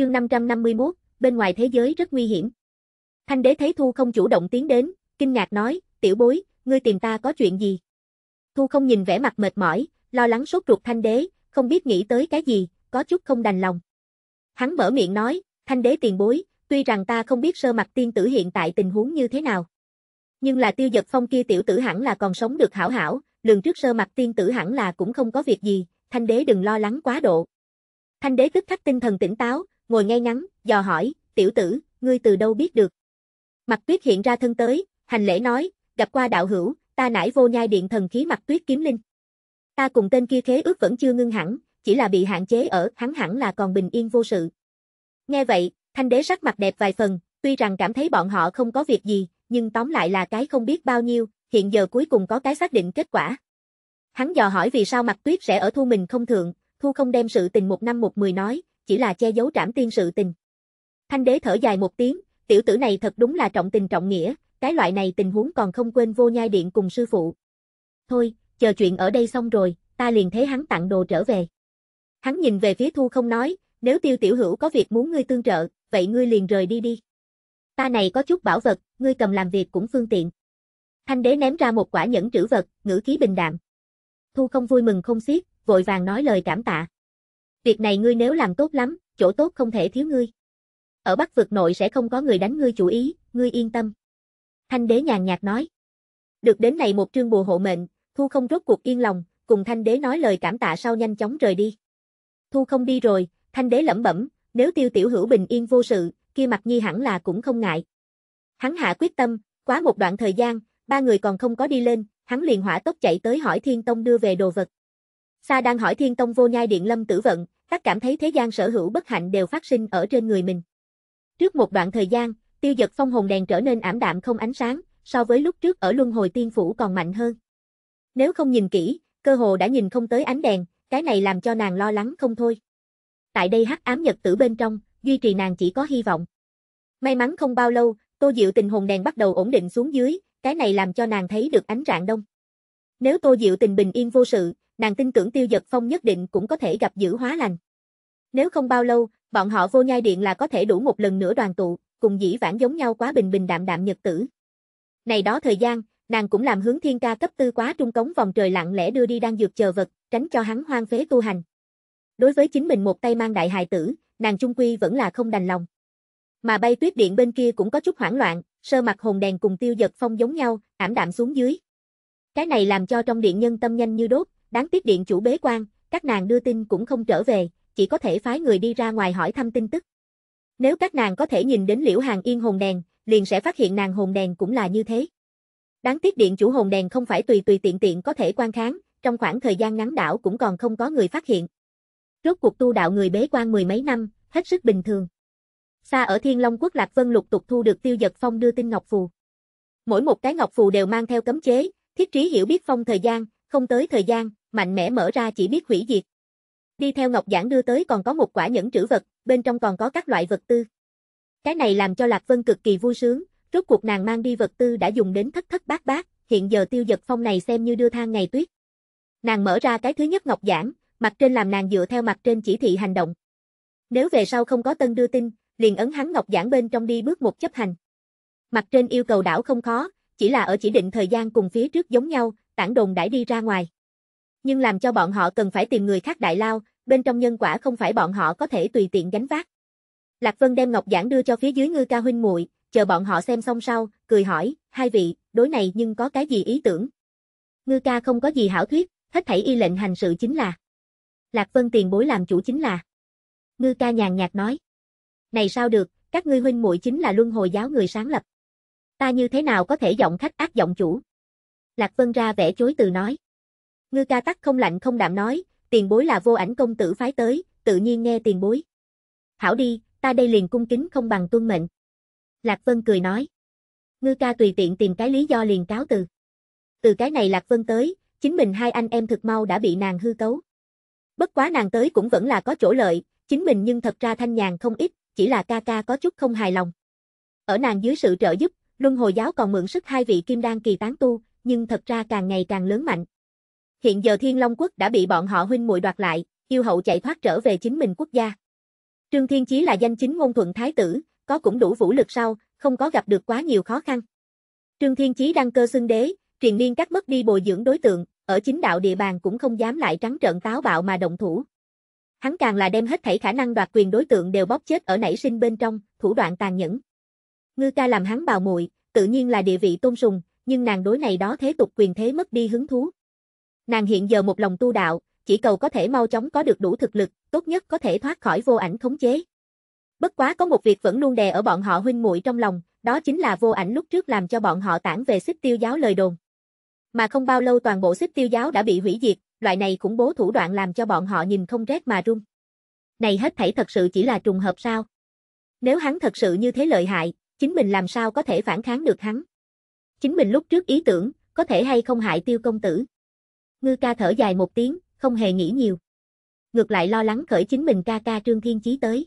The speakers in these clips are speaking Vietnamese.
chương 551, bên ngoài thế giới rất nguy hiểm. Thanh đế thấy Thu không chủ động tiến đến, kinh ngạc nói, tiểu bối, ngươi tìm ta có chuyện gì? Thu không nhìn vẻ mặt mệt mỏi, lo lắng sốt ruột thanh đế, không biết nghĩ tới cái gì, có chút không đành lòng. Hắn mở miệng nói, thanh đế tiền bối, tuy rằng ta không biết sơ mặt tiên tử hiện tại tình huống như thế nào. Nhưng là tiêu giật phong kia tiểu tử hẳn là còn sống được hảo hảo, lường trước sơ mặt tiên tử hẳn là cũng không có việc gì, thanh đế đừng lo lắng quá độ. Thanh đế tức khắc tinh thần tỉnh táo, ngồi ngay ngắn, dò hỏi, tiểu tử, ngươi từ đâu biết được? Mặt tuyết hiện ra thân tới, hành lễ nói, gặp qua đạo hữu, ta nãi vô nhai điện thần khí mặt tuyết kiếm linh. Ta cùng tên kia khế ước vẫn chưa ngưng hẳn, chỉ là bị hạn chế ở, hắn hẳn là còn bình yên vô sự. Nghe vậy, thanh đế sắc mặt đẹp vài phần, tuy rằng cảm thấy bọn họ không có việc gì, nhưng tóm lại là cái không biết bao nhiêu, hiện giờ cuối cùng có cái xác định kết quả. Hắn dò hỏi vì sao mặt tuyết sẽ ở thu mình không thượng, thu không đem sự tình một năm một mười nói, chỉ là che giấu trảm tiên sự tình. Thanh đế thở dài một tiếng, tiểu tử này thật đúng là trọng tình trọng nghĩa, cái loại này tình huống còn không quên vô nhai điện cùng sư phụ. Thôi, chờ chuyện ở đây xong rồi, ta liền thế hắn tặng đồ trở về. Hắn nhìn về phía thu không nói, nếu tiêu tiểu hữu có việc muốn ngươi tương trợ, vậy ngươi liền rời đi đi. Ta này có chút bảo vật, ngươi cầm làm việc cũng phương tiện. Thanh đế ném ra một quả nhẫn trữ vật, ngữ khí bình đạm. Thu không vui mừng không xiết, vội vàng nói lời cảm tạ. Việc này ngươi nếu làm tốt lắm, chỗ tốt không thể thiếu ngươi. Ở Bắc vực nội sẽ không có người đánh ngươi chủ ý, ngươi yên tâm. Thanh đế nhàn nhạt nói. Được đến này một trương bùa hộ mệnh, Thu không rốt cuộc yên lòng, cùng thanh đế nói lời cảm tạ sau nhanh chóng rời đi. Thu không đi rồi, thanh đế lẩm bẩm, nếu tiêu tiểu hữu bình yên vô sự, kia mặt nhi hẳn là cũng không ngại. Hắn hạ quyết tâm, quá một đoạn thời gian, ba người còn không có đi lên, hắn liền hỏa tốc chạy tới hỏi Thiên Tông đưa về đồ vật. Sa đang hỏi Thiên Tông vô nhai điện lâm tử vận, các cảm thấy thế gian sở hữu bất hạnh đều phát sinh ở trên người mình. Trước một đoạn thời gian, tiêu giật phong hồn đèn trở nên ảm đạm không ánh sáng, so với lúc trước ở luân hồi tiên phủ còn mạnh hơn. Nếu không nhìn kỹ, cơ hồ đã nhìn không tới ánh đèn, cái này làm cho nàng lo lắng không thôi. Tại đây hắc ám nhật tử bên trong, duy trì nàng chỉ có hy vọng. May mắn không bao lâu, Tô Diệu Tình hồn đèn bắt đầu ổn định xuống dưới, cái này làm cho nàng thấy được ánh rạng đông. Nếu Tô Diệu Tình bình yên vô sự, nàng tin tưởng tiêu giật phong nhất định cũng có thể gặp giữ hóa lành. Nếu không bao lâu, bọn họ vô nhai điện là có thể đủ một lần nữa đoàn tụ, cùng dĩ vãng giống nhau quá bình bình đạm đạm nhật tử. Này đó thời gian, nàng cũng làm hướng thiên ca cấp tư quá trung cống vòng trời lặng lẽ đưa đi đang dược chờ vật, tránh cho hắn hoang phế tu hành. Đối với chính mình một tay mang đại hài tử, nàng trung quy vẫn là không đành lòng. Mà bay tuyết điện bên kia cũng có chút hoảng loạn, sơ mặt hồn đèn cùng tiêu giật phong giống nhau, ảm đạm xuống dưới. Cái này làm cho trong điện nhân tâm nhanh như đốt, Đáng tiếc điện chủ bế quan, các nàng đưa tin cũng không trở về, chỉ có thể phái người đi ra ngoài hỏi thăm tin tức. Nếu các nàng có thể nhìn đến Liễu Hàng Yên hồn đèn, liền sẽ phát hiện nàng hồn đèn cũng là như thế. Đáng tiếc điện chủ hồn đèn không phải tùy tùy tiện tiện có thể quan kháng, trong khoảng thời gian ngắn đảo cũng còn không có người phát hiện. Rốt cuộc tu đạo người bế quan mười mấy năm, hết sức bình thường. Xa ở Thiên Long Quốc Lạc Vân lục tục thu được tiêu giật phong đưa tin Ngọc Phù. Mỗi một cái Ngọc Phù đều mang theo cấm chế, thiết trí hiểu biết phong thời gian, không tới thời gian, mạnh mẽ mở ra chỉ biết hủy diệt. Đi theo Ngọc Giản đưa tới còn có một quả nhẫn trữ vật, bên trong còn có các loại vật tư. Cái này làm cho Lạc Vân cực kỳ vui sướng, rốt cuộc nàng mang đi vật tư đã dùng đến thất thất bát bát, hiện giờ tiêu vật phong này xem như đưa thang ngày tuyết. Nàng mở ra cái thứ nhất Ngọc Giản, mặt trên làm nàng dựa theo mặt trên chỉ thị hành động. Nếu về sau không có tân đưa tin, liền ấn hắn Ngọc Giản bên trong đi bước một chấp hành. Mặt trên yêu cầu đảo không khó, chỉ là ở chỉ định thời gian cùng phía trước giống nhau, tản đồn đãi đi ra ngoài nhưng làm cho bọn họ cần phải tìm người khác đại lao, bên trong nhân quả không phải bọn họ có thể tùy tiện gánh vác. Lạc Vân đem ngọc giản đưa cho phía dưới Ngư Ca huynh muội, chờ bọn họ xem xong sau, cười hỏi, hai vị, đối này nhưng có cái gì ý tưởng? Ngư Ca không có gì hảo thuyết, hết thảy y lệnh hành sự chính là. Lạc Vân tiền bối làm chủ chính là. Ngư Ca nhàn nhạt nói, này sao được, các ngươi huynh muội chính là luân hồi giáo người sáng lập. Ta như thế nào có thể giọng khách ác giọng chủ? Lạc Vân ra vẻ chối từ nói. Ngư ca tắc không lạnh không đạm nói, tiền bối là vô ảnh công tử phái tới, tự nhiên nghe tiền bối. Hảo đi, ta đây liền cung kính không bằng tuân mệnh. Lạc Vân cười nói. Ngư ca tùy tiện tìm cái lý do liền cáo từ. Từ cái này Lạc Vân tới, chính mình hai anh em thực mau đã bị nàng hư cấu. Bất quá nàng tới cũng vẫn là có chỗ lợi, chính mình nhưng thật ra thanh nhàn không ít, chỉ là ca ca có chút không hài lòng. Ở nàng dưới sự trợ giúp, Luân Hồi Giáo còn mượn sức hai vị kim đan kỳ tán tu, nhưng thật ra càng ngày càng lớn mạnh hiện giờ Thiên Long quốc đã bị bọn họ huynh muội đoạt lại, yêu hậu chạy thoát trở về chính mình quốc gia. Trương Thiên Chí là danh chính ngôn thuận thái tử, có cũng đủ vũ lực sau, không có gặp được quá nhiều khó khăn. Trương Thiên Chí đăng cơ xưng đế, truyền liên các mất đi bồi dưỡng đối tượng, ở chính đạo địa bàn cũng không dám lại trắng trợn táo bạo mà động thủ. Hắn càng là đem hết thảy khả năng đoạt quyền đối tượng đều bóp chết ở nảy sinh bên trong, thủ đoạn tàn nhẫn. Ngư ca làm hắn bào muội, tự nhiên là địa vị tôn sùng, nhưng nàng đối này đó thế tục quyền thế mất đi hứng thú. Nàng hiện giờ một lòng tu đạo, chỉ cầu có thể mau chóng có được đủ thực lực, tốt nhất có thể thoát khỏi vô ảnh khống chế. Bất quá có một việc vẫn luôn đè ở bọn họ huynh muội trong lòng, đó chính là vô ảnh lúc trước làm cho bọn họ tản về xích tiêu giáo lời đồn. Mà không bao lâu toàn bộ xích tiêu giáo đã bị hủy diệt, loại này cũng bố thủ đoạn làm cho bọn họ nhìn không rét mà run. Này hết thảy thật sự chỉ là trùng hợp sao? Nếu hắn thật sự như thế lợi hại, chính mình làm sao có thể phản kháng được hắn? Chính mình lúc trước ý tưởng, có thể hay không hại tiêu công tử? Ngư ca thở dài một tiếng, không hề nghĩ nhiều. Ngược lại lo lắng khởi chính mình ca ca Trương Thiên Chí tới.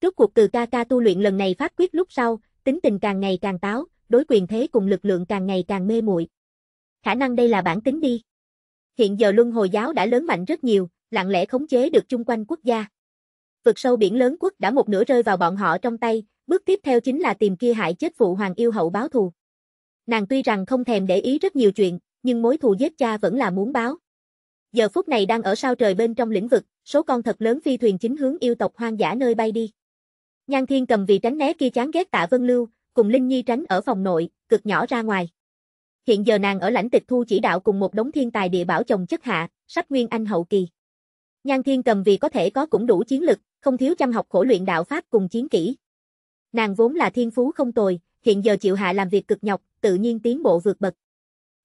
Trước cuộc từ ca ca tu luyện lần này phát quyết lúc sau, tính tình càng ngày càng táo, đối quyền thế cùng lực lượng càng ngày càng mê muội. Khả năng đây là bản tính đi. Hiện giờ luân hồi giáo đã lớn mạnh rất nhiều, lặng lẽ khống chế được chung quanh quốc gia. Vực sâu biển lớn quốc đã một nửa rơi vào bọn họ trong tay, bước tiếp theo chính là tìm kia hại chết phụ hoàng yêu hậu báo thù. Nàng tuy rằng không thèm để ý rất nhiều chuyện, nhưng mối thù giết cha vẫn là muốn báo. Giờ phút này đang ở sao trời bên trong lĩnh vực, số con thật lớn phi thuyền chính hướng yêu tộc hoang dã nơi bay đi. Nhan Thiên cầm vì tránh né kia chán ghét Tạ Vân Lưu, cùng Linh Nhi tránh ở phòng nội, cực nhỏ ra ngoài. Hiện giờ nàng ở lãnh tịch thu chỉ đạo cùng một đống thiên tài địa bảo chồng chất hạ, sách nguyên anh hậu kỳ. Nhan Thiên cầm vì có thể có cũng đủ chiến lực, không thiếu chăm học khổ luyện đạo pháp cùng chiến kỹ. Nàng vốn là thiên phú không tồi, hiện giờ chịu hạ làm việc cực nhọc, tự nhiên tiến bộ vượt bậc.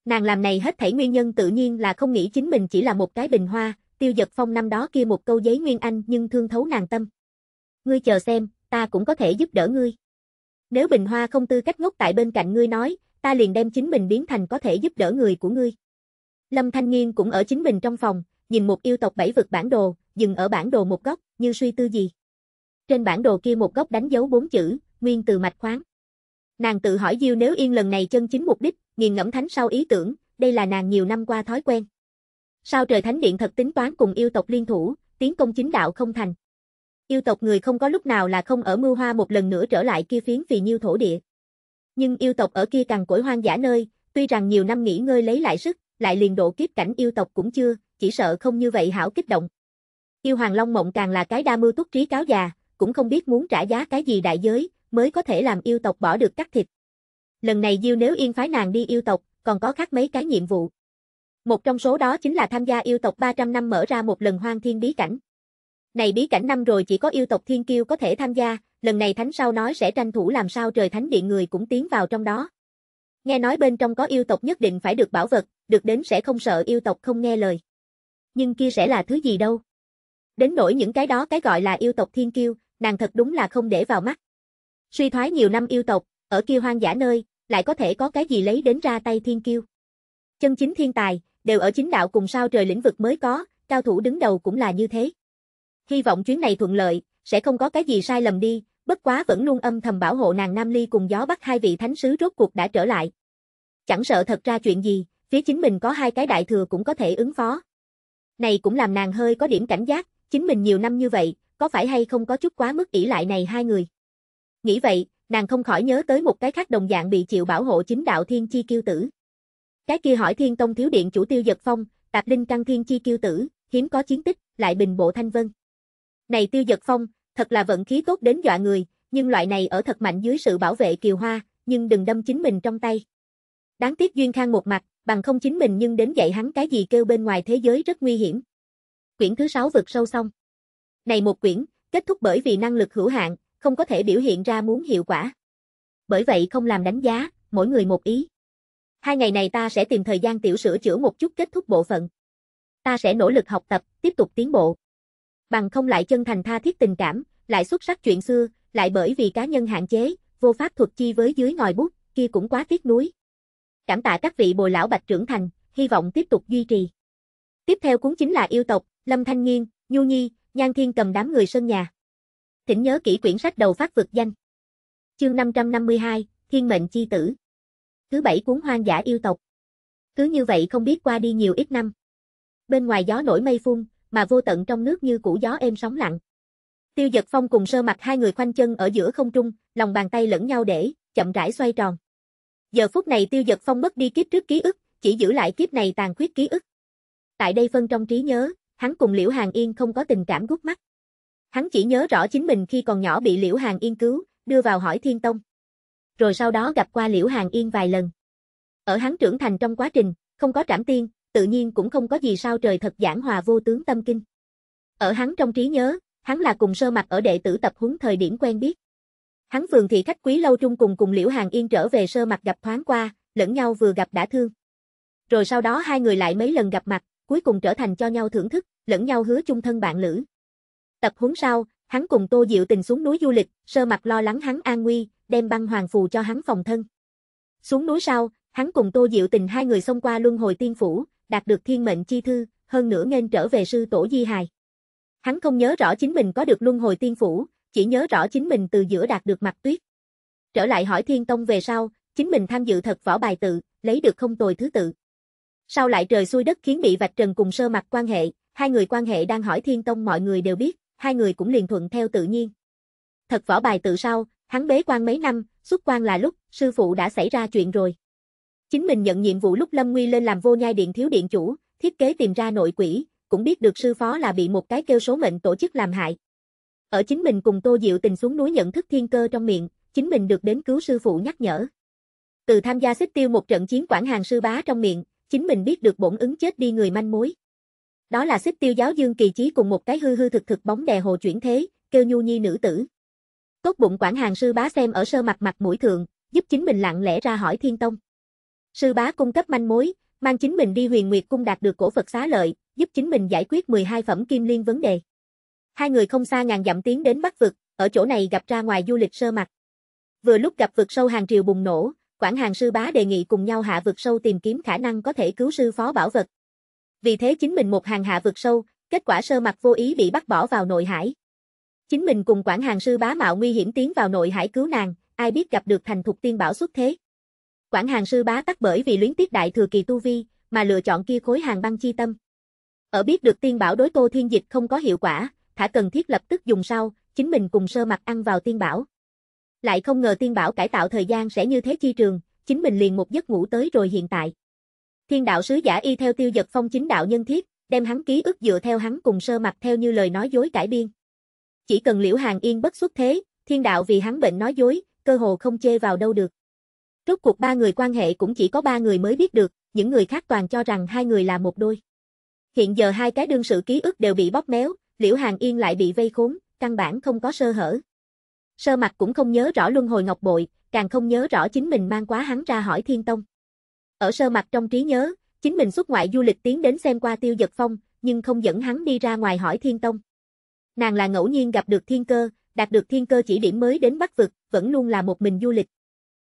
Nàng làm này hết thảy nguyên nhân tự nhiên là không nghĩ chính mình chỉ là một cái bình hoa, tiêu giật phong năm đó kia một câu giấy nguyên anh nhưng thương thấu nàng tâm. Ngươi chờ xem, ta cũng có thể giúp đỡ ngươi. Nếu bình hoa không tư cách ngốc tại bên cạnh ngươi nói, ta liền đem chính mình biến thành có thể giúp đỡ người của ngươi. Lâm Thanh Nghiên cũng ở chính mình trong phòng, nhìn một yêu tộc bảy vực bản đồ, dừng ở bản đồ một góc, như suy tư gì. Trên bản đồ kia một góc đánh dấu bốn chữ, nguyên từ mạch khoáng. Nàng tự hỏi Diêu nếu yên lần này chân chính mục đích, nghiền ngẫm thánh sau ý tưởng, đây là nàng nhiều năm qua thói quen. Sao trời thánh điện thật tính toán cùng yêu tộc liên thủ, tiến công chính đạo không thành. Yêu tộc người không có lúc nào là không ở mưu hoa một lần nữa trở lại kia phiến vì nhiêu thổ địa. Nhưng yêu tộc ở kia càng cỗi hoang dã nơi, tuy rằng nhiều năm nghỉ ngơi lấy lại sức, lại liền độ kiếp cảnh yêu tộc cũng chưa, chỉ sợ không như vậy hảo kích động. Yêu Hoàng Long Mộng càng là cái đa mưu túc trí cáo già, cũng không biết muốn trả giá cái gì đại giới, mới có thể làm yêu tộc bỏ được cắt thịt lần này Diêu nếu yên phái nàng đi yêu tộc, còn có khác mấy cái nhiệm vụ. Một trong số đó chính là tham gia yêu tộc 300 năm mở ra một lần hoang thiên bí cảnh. Này bí cảnh năm rồi chỉ có yêu tộc thiên kiêu có thể tham gia, lần này thánh sau nói sẽ tranh thủ làm sao trời thánh điện người cũng tiến vào trong đó. Nghe nói bên trong có yêu tộc nhất định phải được bảo vật, được đến sẽ không sợ yêu tộc không nghe lời. Nhưng kia sẽ là thứ gì đâu. Đến nỗi những cái đó cái gọi là yêu tộc thiên kiêu, nàng thật đúng là không để vào mắt. Suy thoái nhiều năm yêu tộc, ở kia hoang dã nơi, lại có thể có cái gì lấy đến ra tay thiên kiêu. Chân chính thiên tài, đều ở chính đạo cùng sao trời lĩnh vực mới có, cao thủ đứng đầu cũng là như thế. Hy vọng chuyến này thuận lợi, sẽ không có cái gì sai lầm đi, bất quá vẫn luôn âm thầm bảo hộ nàng Nam Ly cùng gió bắt hai vị thánh sứ rốt cuộc đã trở lại. Chẳng sợ thật ra chuyện gì, phía chính mình có hai cái đại thừa cũng có thể ứng phó. Này cũng làm nàng hơi có điểm cảnh giác, chính mình nhiều năm như vậy, có phải hay không có chút quá mức ỷ lại này hai người. Nghĩ vậy, nàng không khỏi nhớ tới một cái khác đồng dạng bị chịu bảo hộ chính đạo thiên chi kiêu tử. Cái kia hỏi thiên tông thiếu điện chủ tiêu giật phong, tạp linh căn thiên chi kiêu tử, hiếm có chiến tích, lại bình bộ thanh vân. Này tiêu giật phong, thật là vận khí tốt đến dọa người, nhưng loại này ở thật mạnh dưới sự bảo vệ kiều hoa, nhưng đừng đâm chính mình trong tay. Đáng tiếc Duyên Khang một mặt, bằng không chính mình nhưng đến dạy hắn cái gì kêu bên ngoài thế giới rất nguy hiểm. Quyển thứ sáu vượt sâu xong. Này một quyển, kết thúc bởi vì năng lực hữu hạn, không có thể biểu hiện ra muốn hiệu quả. Bởi vậy không làm đánh giá, mỗi người một ý. Hai ngày này ta sẽ tìm thời gian tiểu sửa chữa một chút kết thúc bộ phận. Ta sẽ nỗ lực học tập, tiếp tục tiến bộ. Bằng không lại chân thành tha thiết tình cảm, lại xuất sắc chuyện xưa, lại bởi vì cá nhân hạn chế, vô pháp thuật chi với dưới ngòi bút, kia cũng quá tiếc núi. Cảm tạ các vị bồi lão bạch trưởng thành, hy vọng tiếp tục duy trì. Tiếp theo cuốn chính là yêu tộc, Lâm Thanh Nghiên, Nhu Nhi, Nhan Thiên cầm đám người sân nhà. Thỉnh nhớ kỹ quyển sách đầu phát vực danh. Chương 552, Thiên mệnh chi tử. Thứ bảy cuốn hoang dã yêu tộc. Cứ như vậy không biết qua đi nhiều ít năm. Bên ngoài gió nổi mây phun, mà vô tận trong nước như củ gió êm sóng lặng. Tiêu giật phong cùng sơ mặt hai người khoanh chân ở giữa không trung, lòng bàn tay lẫn nhau để, chậm rãi xoay tròn. Giờ phút này tiêu giật phong mất đi kiếp trước ký ức, chỉ giữ lại kiếp này tàn khuyết ký ức. Tại đây phân trong trí nhớ, hắn cùng Liễu Hàng Yên không có tình cảm gút mắt. Hắn chỉ nhớ rõ chính mình khi còn nhỏ bị Liễu Hàng Yên cứu, đưa vào hỏi Thiên Tông. Rồi sau đó gặp qua Liễu Hàng Yên vài lần. Ở hắn trưởng thành trong quá trình, không có trảm tiên, tự nhiên cũng không có gì sao trời thật giảng hòa vô tướng tâm kinh. Ở hắn trong trí nhớ, hắn là cùng sơ mặt ở đệ tử tập huấn thời điểm quen biết. Hắn phường thị khách quý lâu trung cùng cùng Liễu Hàng Yên trở về sơ mặt gặp thoáng qua, lẫn nhau vừa gặp đã thương. Rồi sau đó hai người lại mấy lần gặp mặt, cuối cùng trở thành cho nhau thưởng thức, lẫn nhau hứa chung thân bạn lữ. Tập huống sau, hắn cùng Tô Diệu Tình xuống núi du lịch, sơ mặt lo lắng hắn an nguy, đem băng hoàng phù cho hắn phòng thân. Xuống núi sau, hắn cùng Tô Diệu Tình hai người xông qua luân hồi tiên phủ, đạt được thiên mệnh chi thư, hơn nữa nên trở về sư tổ di hài. Hắn không nhớ rõ chính mình có được luân hồi tiên phủ, chỉ nhớ rõ chính mình từ giữa đạt được mặt tuyết. Trở lại hỏi thiên tông về sau, chính mình tham dự thật võ bài tự, lấy được không tồi thứ tự. Sau lại trời xuôi đất khiến bị vạch trần cùng sơ mặt quan hệ, hai người quan hệ đang hỏi thiên tông mọi người đều biết, hai người cũng liền thuận theo tự nhiên. Thật võ bài tự sau, hắn bế quan mấy năm, xuất quan là lúc, sư phụ đã xảy ra chuyện rồi. Chính mình nhận nhiệm vụ lúc Lâm Nguy lên làm vô nhai điện thiếu điện chủ, thiết kế tìm ra nội quỷ, cũng biết được sư phó là bị một cái kêu số mệnh tổ chức làm hại. Ở chính mình cùng Tô Diệu Tình xuống núi nhận thức thiên cơ trong miệng, chính mình được đến cứu sư phụ nhắc nhở. Từ tham gia xích tiêu một trận chiến quản hàng sư bá trong miệng, chính mình biết được bổn ứng chết đi người manh mối. Đó là xích tiêu giáo dương kỳ chí cùng một cái hư hư thực thực bóng đè hồ chuyển thế, kêu nhu nhi nữ tử. Tốt bụng quản hàng sư bá xem ở sơ mặt mặt mũi thường giúp chính mình lặng lẽ ra hỏi thiên tông. Sư bá cung cấp manh mối, mang chính mình đi huyền nguyệt cung đạt được cổ Phật xá lợi, giúp chính mình giải quyết 12 phẩm kim liên vấn đề. Hai người không xa ngàn dặm tiến đến Bắc vực, ở chỗ này gặp ra ngoài du lịch sơ mặt. Vừa lúc gặp vực sâu hàng triều bùng nổ, quản hàng sư bá đề nghị cùng nhau hạ vực sâu tìm kiếm khả năng có thể cứu sư phó bảo vật, vì thế chính mình một hàng hạ vượt sâu, kết quả sơ mặt vô ý bị bắt bỏ vào nội hải. Chính mình cùng quản hàng sư bá mạo nguy hiểm tiến vào nội hải cứu nàng, ai biết gặp được thành thục tiên bảo xuất thế. Quản hàng sư bá tắt bởi vì luyến tiếc đại thừa kỳ tu vi, mà lựa chọn kia khối hàng băng chi tâm. Ở biết được tiên bảo đối Tô Thiên Dịch không có hiệu quả, thả cần thiết lập tức dùng sau, chính mình cùng sơ mặt ăn vào tiên bảo. Lại không ngờ tiên bảo cải tạo thời gian sẽ như thế chi trường, chính mình liền một giấc ngủ tới rồi hiện tại. Thiên đạo sứ giả y theo tiêu giật phong chính đạo nhân thiết, đem hắn ký ức dựa theo hắn cùng sơ mặt theo như lời nói dối cải biên. Chỉ cần liễu hàng yên bất xuất thế, thiên đạo vì hắn bệnh nói dối, cơ hồ không chê vào đâu được. Rốt cuộc ba người quan hệ cũng chỉ có ba người mới biết được, những người khác toàn cho rằng hai người là một đôi. Hiện giờ hai cái đương sự ký ức đều bị bóp méo, liễu hàng yên lại bị vây khốn, căn bản không có sơ hở. Sơ mặt cũng không nhớ rõ luân hồi ngọc bội, càng không nhớ rõ chính mình mang quá hắn ra hỏi thiên tông. Ở sơ mặt trong trí nhớ, chính mình xuất ngoại du lịch tiến đến xem qua tiêu giật phong, nhưng không dẫn hắn đi ra ngoài hỏi thiên tông. Nàng là ngẫu nhiên gặp được thiên cơ, đạt được thiên cơ chỉ điểm mới đến Bắc Vực, vẫn luôn là một mình du lịch.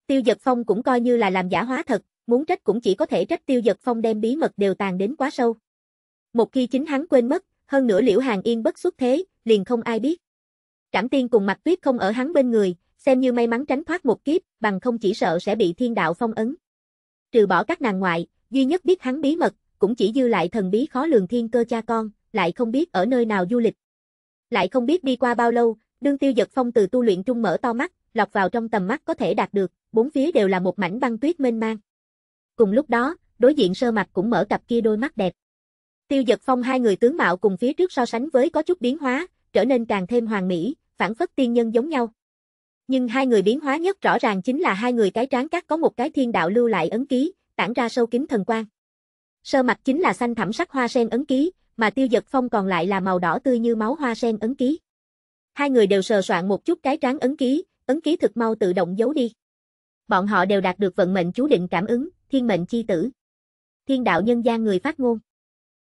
Tiêu giật phong cũng coi như là làm giả hóa thật, muốn trách cũng chỉ có thể trách tiêu giật phong đem bí mật đều tàn đến quá sâu. Một khi chính hắn quên mất, hơn nữa liễu hàng yên bất xuất thế, liền không ai biết. Trảm tiên cùng mặt tuyết không ở hắn bên người, xem như may mắn tránh thoát một kiếp, bằng không chỉ sợ sẽ bị thiên đạo phong ấn trừ bỏ các nàng ngoại, duy nhất biết hắn bí mật, cũng chỉ dư lại thần bí khó lường thiên cơ cha con, lại không biết ở nơi nào du lịch. Lại không biết đi qua bao lâu, đương tiêu giật phong từ tu luyện trung mở to mắt, lọc vào trong tầm mắt có thể đạt được, bốn phía đều là một mảnh băng tuyết mênh mang. Cùng lúc đó, đối diện sơ mặt cũng mở cặp kia đôi mắt đẹp. Tiêu giật phong hai người tướng mạo cùng phía trước so sánh với có chút biến hóa, trở nên càng thêm hoàng mỹ, phản phất tiên nhân giống nhau. Nhưng hai người biến hóa nhất rõ ràng chính là hai người cái tráng cắt có một cái thiên đạo lưu lại ấn ký, tản ra sâu kín thần quang. Sơ mặt chính là xanh thẳm sắc hoa sen ấn ký, mà tiêu giật phong còn lại là màu đỏ tươi như máu hoa sen ấn ký. Hai người đều sờ soạn một chút cái tráng ấn ký, ấn ký thực mau tự động giấu đi. Bọn họ đều đạt được vận mệnh chú định cảm ứng, thiên mệnh chi tử. Thiên đạo nhân gian người phát ngôn.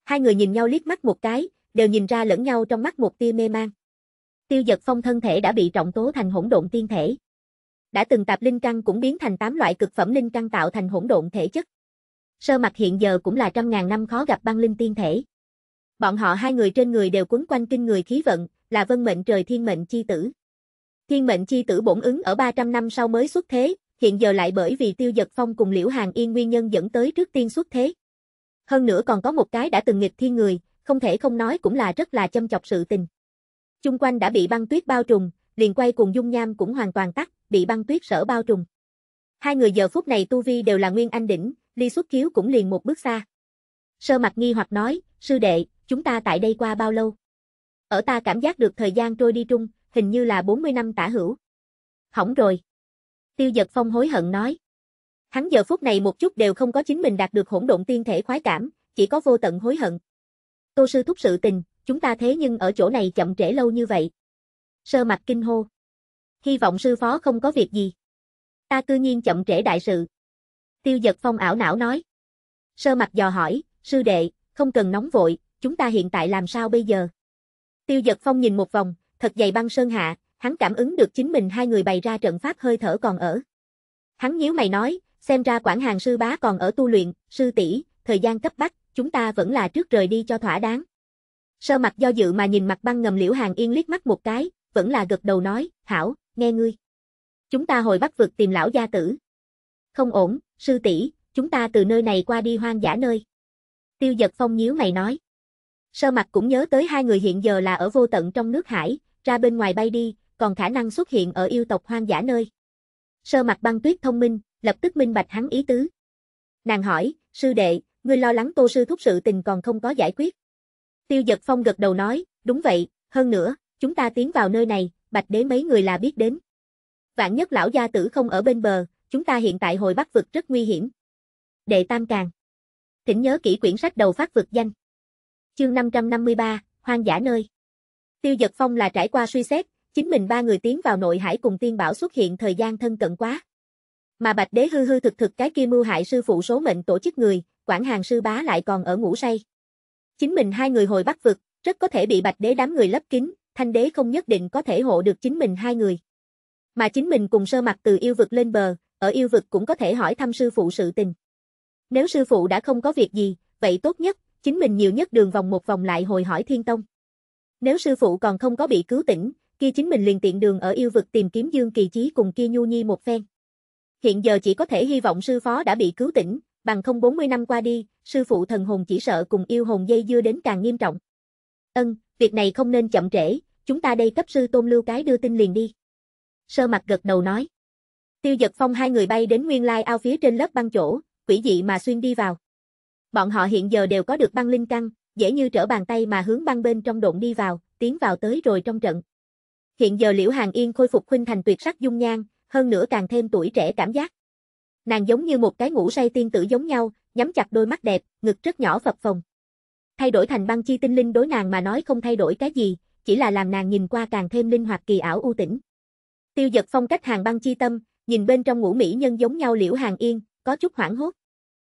Hai người nhìn nhau liếc mắt một cái, đều nhìn ra lẫn nhau trong mắt một tia mê mang. Tiêu Giật Phong thân thể đã bị trọng tố thành hỗn độn tiên thể. Đã từng tạp linh căn cũng biến thành tám loại cực phẩm linh căn tạo thành hỗn độn thể chất. Sơ mặt hiện giờ cũng là trăm ngàn năm khó gặp băng linh tiên thể. Bọn họ hai người trên người đều quấn quanh kinh người khí vận, là vân mệnh trời thiên mệnh chi tử. Thiên mệnh chi tử bổn ứng ở 300 năm sau mới xuất thế, hiện giờ lại bởi vì tiêu giật phong cùng liễu hàng yên nguyên nhân dẫn tới trước tiên xuất thế. Hơn nữa còn có một cái đã từng nghịch thiên người, không thể không nói cũng là rất là châm chọc sự tình. Chung quanh đã bị băng tuyết bao trùm, liền quay cùng dung nham cũng hoàn toàn tắt, bị băng tuyết sở bao trùm. Hai người giờ phút này tu vi đều là nguyên anh đỉnh, ly xuất kiếu cũng liền một bước xa. Sơ mặt nghi hoặc nói, sư đệ, chúng ta tại đây qua bao lâu? Ở ta cảm giác được thời gian trôi đi trung, hình như là 40 năm tả hữu. Hỏng rồi. Tiêu giật phong hối hận nói. Hắn giờ phút này một chút đều không có chính mình đạt được hỗn độn tiên thể khoái cảm, chỉ có vô tận hối hận. Tô sư thúc sự tình, Chúng ta thế nhưng ở chỗ này chậm trễ lâu như vậy. Sơ mặt kinh hô. Hy vọng sư phó không có việc gì. Ta cư nhiên chậm trễ đại sự. Tiêu giật phong ảo não nói. Sơ mặt dò hỏi, sư đệ, không cần nóng vội, chúng ta hiện tại làm sao bây giờ? Tiêu giật phong nhìn một vòng, thật dày băng sơn hạ, hắn cảm ứng được chính mình hai người bày ra trận pháp hơi thở còn ở. Hắn nhíu mày nói, xem ra quản hàng sư bá còn ở tu luyện, sư tỷ, thời gian cấp bách, chúng ta vẫn là trước rời đi cho thỏa đáng. Sơ mặt do dự mà nhìn mặt băng ngầm liễu hàng yên liếc mắt một cái, vẫn là gật đầu nói, hảo, nghe ngươi. Chúng ta hồi bắt vực tìm lão gia tử. Không ổn, sư tỷ, chúng ta từ nơi này qua đi hoang dã nơi. Tiêu giật phong nhíu mày nói. Sơ mặt cũng nhớ tới hai người hiện giờ là ở vô tận trong nước hải, ra bên ngoài bay đi, còn khả năng xuất hiện ở yêu tộc hoang dã nơi. Sơ mặt băng tuyết thông minh, lập tức minh bạch hắn ý tứ. Nàng hỏi, sư đệ, ngươi lo lắng tô sư thúc sự tình còn không có giải quyết. Tiêu giật phong gật đầu nói, đúng vậy, hơn nữa, chúng ta tiến vào nơi này, bạch đế mấy người là biết đến. Vạn nhất lão gia tử không ở bên bờ, chúng ta hiện tại hồi bắc vực rất nguy hiểm. Đệ Tam Càng Thỉnh nhớ kỹ quyển sách đầu phát vực danh. Chương 553, Hoang dã nơi. Tiêu Dật Phong là trải qua suy xét, chính mình ba người tiến vào nội hải cùng tiên bảo xuất hiện thời gian thân cận quá. Mà Bạch Đế hư hư thực thực cái kia mưu hại sư phụ số mệnh tổ chức người, quản Hàng sư bá lại còn ở ngủ say. Chính mình hai người hồi bắt vực, rất có thể bị bạch đế đám người lấp kín, thanh đế không nhất định có thể hộ được chính mình hai người. Mà chính mình cùng sơ mặt từ yêu vực lên bờ, ở yêu vực cũng có thể hỏi thăm sư phụ sự tình. Nếu sư phụ đã không có việc gì, vậy tốt nhất, chính mình nhiều nhất đường vòng một vòng lại hồi hỏi thiên tông. Nếu sư phụ còn không có bị cứu tỉnh, kia chính mình liền tiện đường ở yêu vực tìm kiếm Dương Kỳ Chí cùng kia Nhu Nhi một phen. Hiện giờ chỉ có thể hy vọng sư phó đã bị cứu tỉnh, bằng không 40 năm qua đi, sư phụ thần hồn chỉ sợ cùng yêu hồn dây dưa đến càng nghiêm trọng. Ân, việc này không nên chậm trễ, chúng ta đây cấp sư tôn lưu cái đưa tin liền đi. Sơ mặt gật đầu nói. Tiêu giật phong hai người bay đến nguyên lai ao phía trên lớp băng chỗ, quỷ dị mà xuyên đi vào. Bọn họ hiện giờ đều có được băng linh căng, dễ như trở bàn tay mà hướng băng bên trong độn đi vào, tiến vào tới rồi trong trận. Hiện giờ Liễu Hàng Yên khôi phục khuynh thành tuyệt sắc dung nhan, hơn nữa càng thêm tuổi trẻ cảm giác. Nàng giống như một cái ngủ say tiên tử giống nhau, nhắm chặt đôi mắt đẹp, ngực rất nhỏ phập phồng. Thay đổi thành băng chi tinh linh đối nàng mà nói không thay đổi cái gì, chỉ là làm nàng nhìn qua càng thêm linh hoạt kỳ ảo u tĩnh. Tiêu giật phong cách hàng băng chi tâm, nhìn bên trong ngũ mỹ nhân giống nhau liễu hàng yên, có chút hoảng hốt.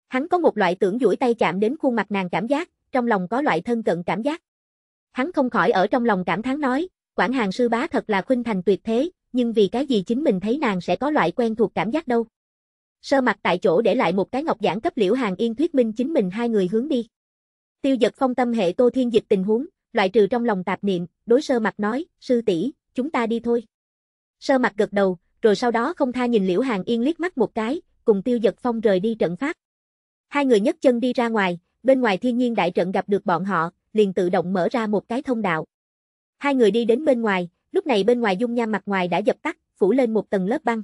Hắn có một loại tưởng duỗi tay chạm đến khuôn mặt nàng cảm giác, trong lòng có loại thân cận cảm giác. Hắn không khỏi ở trong lòng cảm thán nói, quản hàng sư bá thật là khuynh thành tuyệt thế, nhưng vì cái gì chính mình thấy nàng sẽ có loại quen thuộc cảm giác đâu. Sơ mặt tại chỗ để lại một cái ngọc giản cấp liễu hàng yên thuyết minh chính mình hai người hướng đi. Tiêu giật phong tâm hệ tô thiên dịch tình huống, loại trừ trong lòng tạp niệm, đối sơ mặt nói, sư tỷ chúng ta đi thôi. Sơ mặt gật đầu, rồi sau đó không tha nhìn liễu hàng yên liếc mắt một cái, cùng tiêu giật phong rời đi trận phát Hai người nhấc chân đi ra ngoài, bên ngoài thiên nhiên đại trận gặp được bọn họ, liền tự động mở ra một cái thông đạo. Hai người đi đến bên ngoài, lúc này bên ngoài dung nham mặt ngoài đã dập tắt, phủ lên một tầng lớp băng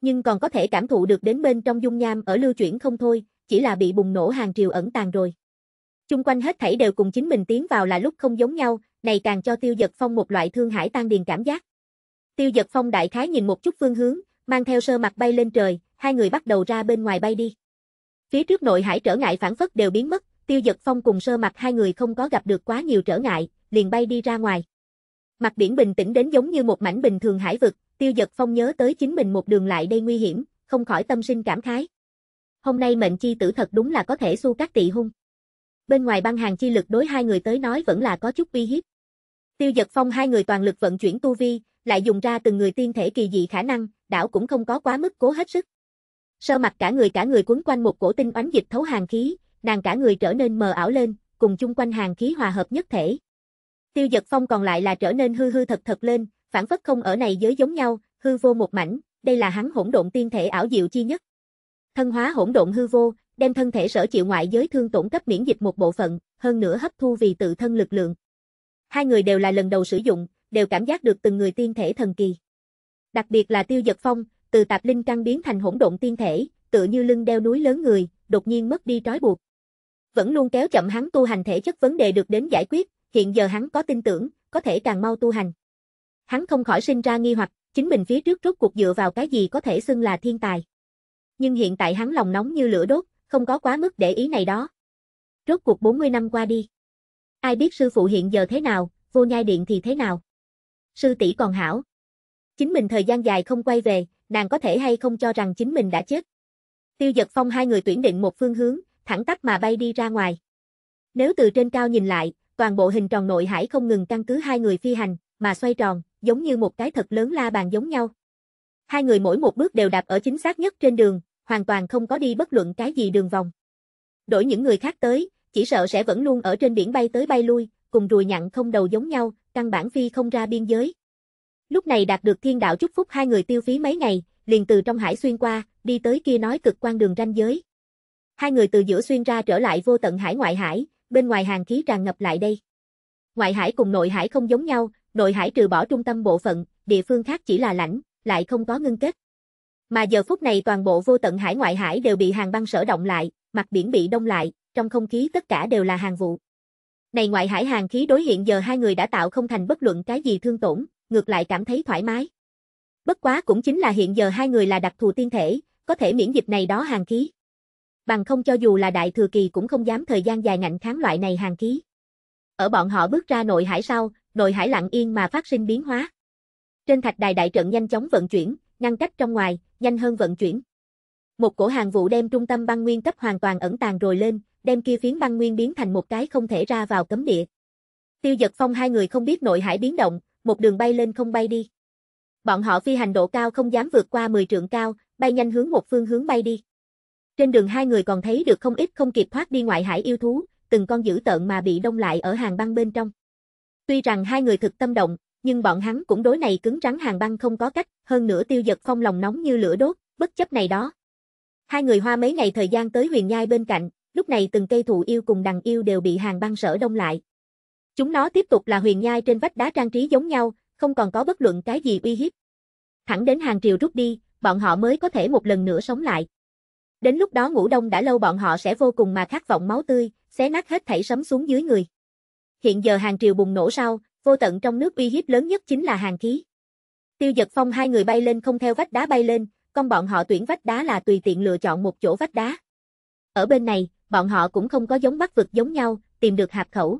nhưng còn có thể cảm thụ được đến bên trong dung nham ở lưu chuyển không thôi, chỉ là bị bùng nổ hàng triều ẩn tàng rồi. Chung quanh hết thảy đều cùng chính mình tiến vào là lúc không giống nhau, này càng cho tiêu giật phong một loại thương hải tan điền cảm giác. Tiêu giật phong đại khái nhìn một chút phương hướng, mang theo sơ mặt bay lên trời, hai người bắt đầu ra bên ngoài bay đi. Phía trước nội hải trở ngại phản phất đều biến mất, tiêu giật phong cùng sơ mặt hai người không có gặp được quá nhiều trở ngại, liền bay đi ra ngoài. Mặt biển bình tĩnh đến giống như một mảnh bình thường hải vực, Tiêu giật phong nhớ tới chính mình một đường lại đây nguy hiểm, không khỏi tâm sinh cảm khái. Hôm nay mệnh chi tử thật đúng là có thể xu các tị hung. Bên ngoài băng hàng chi lực đối hai người tới nói vẫn là có chút uy hiếp. Tiêu giật phong hai người toàn lực vận chuyển tu vi, lại dùng ra từng người tiên thể kỳ dị khả năng, đảo cũng không có quá mức cố hết sức. Sơ mặt cả người cả người quấn quanh một cổ tinh oánh dịch thấu hàng khí, nàng cả người trở nên mờ ảo lên, cùng chung quanh hàng khí hòa hợp nhất thể. Tiêu giật phong còn lại là trở nên hư hư thật thật lên, phản phất không ở này giới giống nhau, hư vô một mảnh, đây là hắn hỗn độn tiên thể ảo diệu chi nhất. Thân hóa hỗn độn hư vô, đem thân thể sở chịu ngoại giới thương tổn cấp miễn dịch một bộ phận, hơn nữa hấp thu vì tự thân lực lượng. Hai người đều là lần đầu sử dụng, đều cảm giác được từng người tiên thể thần kỳ. Đặc biệt là Tiêu Dật Phong, từ tạp linh căn biến thành hỗn độn tiên thể, tựa như lưng đeo núi lớn người, đột nhiên mất đi trói buộc. Vẫn luôn kéo chậm hắn tu hành thể chất vấn đề được đến giải quyết, hiện giờ hắn có tin tưởng, có thể càng mau tu hành hắn không khỏi sinh ra nghi hoặc, chính mình phía trước rốt cuộc dựa vào cái gì có thể xưng là thiên tài. Nhưng hiện tại hắn lòng nóng như lửa đốt, không có quá mức để ý này đó. Rốt cuộc 40 năm qua đi. Ai biết sư phụ hiện giờ thế nào, vô nhai điện thì thế nào. Sư tỷ còn hảo. Chính mình thời gian dài không quay về, nàng có thể hay không cho rằng chính mình đã chết. Tiêu giật phong hai người tuyển định một phương hướng, thẳng tắp mà bay đi ra ngoài. Nếu từ trên cao nhìn lại, toàn bộ hình tròn nội hải không ngừng căn cứ hai người phi hành, mà xoay tròn, giống như một cái thật lớn la bàn giống nhau. Hai người mỗi một bước đều đạp ở chính xác nhất trên đường, hoàn toàn không có đi bất luận cái gì đường vòng. Đổi những người khác tới, chỉ sợ sẽ vẫn luôn ở trên biển bay tới bay lui, cùng ruồi nhặn không đầu giống nhau, căn bản phi không ra biên giới. Lúc này đạt được thiên đạo chúc phúc hai người tiêu phí mấy ngày, liền từ trong hải xuyên qua, đi tới kia nói cực quan đường ranh giới. Hai người từ giữa xuyên ra trở lại vô tận hải ngoại hải, bên ngoài hàng khí tràn ngập lại đây. Ngoại hải cùng nội hải không giống nhau, nội hải trừ bỏ trung tâm bộ phận, địa phương khác chỉ là lãnh, lại không có ngưng kết. Mà giờ phút này toàn bộ vô tận hải ngoại hải đều bị hàng băng sở động lại, mặt biển bị đông lại, trong không khí tất cả đều là hàng vụ. Này ngoại hải hàng khí đối hiện giờ hai người đã tạo không thành bất luận cái gì thương tổn, ngược lại cảm thấy thoải mái. Bất quá cũng chính là hiện giờ hai người là đặc thù tiên thể, có thể miễn dịch này đó hàng khí. Bằng không cho dù là đại thừa kỳ cũng không dám thời gian dài ngạnh kháng loại này hàng khí. Ở bọn họ bước ra nội hải sau, nội hải lặng yên mà phát sinh biến hóa. Trên thạch đài đại trận nhanh chóng vận chuyển, ngăn cách trong ngoài, nhanh hơn vận chuyển. Một cổ hàng vụ đem trung tâm băng nguyên cấp hoàn toàn ẩn tàng rồi lên, đem kia phiến băng nguyên biến thành một cái không thể ra vào cấm địa. Tiêu giật phong hai người không biết nội hải biến động, một đường bay lên không bay đi. Bọn họ phi hành độ cao không dám vượt qua 10 trượng cao, bay nhanh hướng một phương hướng bay đi. Trên đường hai người còn thấy được không ít không kịp thoát đi ngoại hải yêu thú, từng con dữ tợn mà bị đông lại ở hàng băng bên trong. Tuy rằng hai người thực tâm động, nhưng bọn hắn cũng đối này cứng rắn hàng băng không có cách, hơn nữa tiêu giật phong lòng nóng như lửa đốt, bất chấp này đó. Hai người hoa mấy ngày thời gian tới huyền nhai bên cạnh, lúc này từng cây thụ yêu cùng đằng yêu đều bị hàng băng sở đông lại. Chúng nó tiếp tục là huyền nhai trên vách đá trang trí giống nhau, không còn có bất luận cái gì uy hiếp. Thẳng đến hàng triều rút đi, bọn họ mới có thể một lần nữa sống lại. Đến lúc đó ngủ đông đã lâu bọn họ sẽ vô cùng mà khát vọng máu tươi, xé nát hết thảy sấm xuống dưới người hiện giờ hàng triều bùng nổ sau, vô tận trong nước uy hiếp lớn nhất chính là hàng khí. Tiêu giật phong hai người bay lên không theo vách đá bay lên, con bọn họ tuyển vách đá là tùy tiện lựa chọn một chỗ vách đá. Ở bên này, bọn họ cũng không có giống bắt vực giống nhau, tìm được hạp khẩu.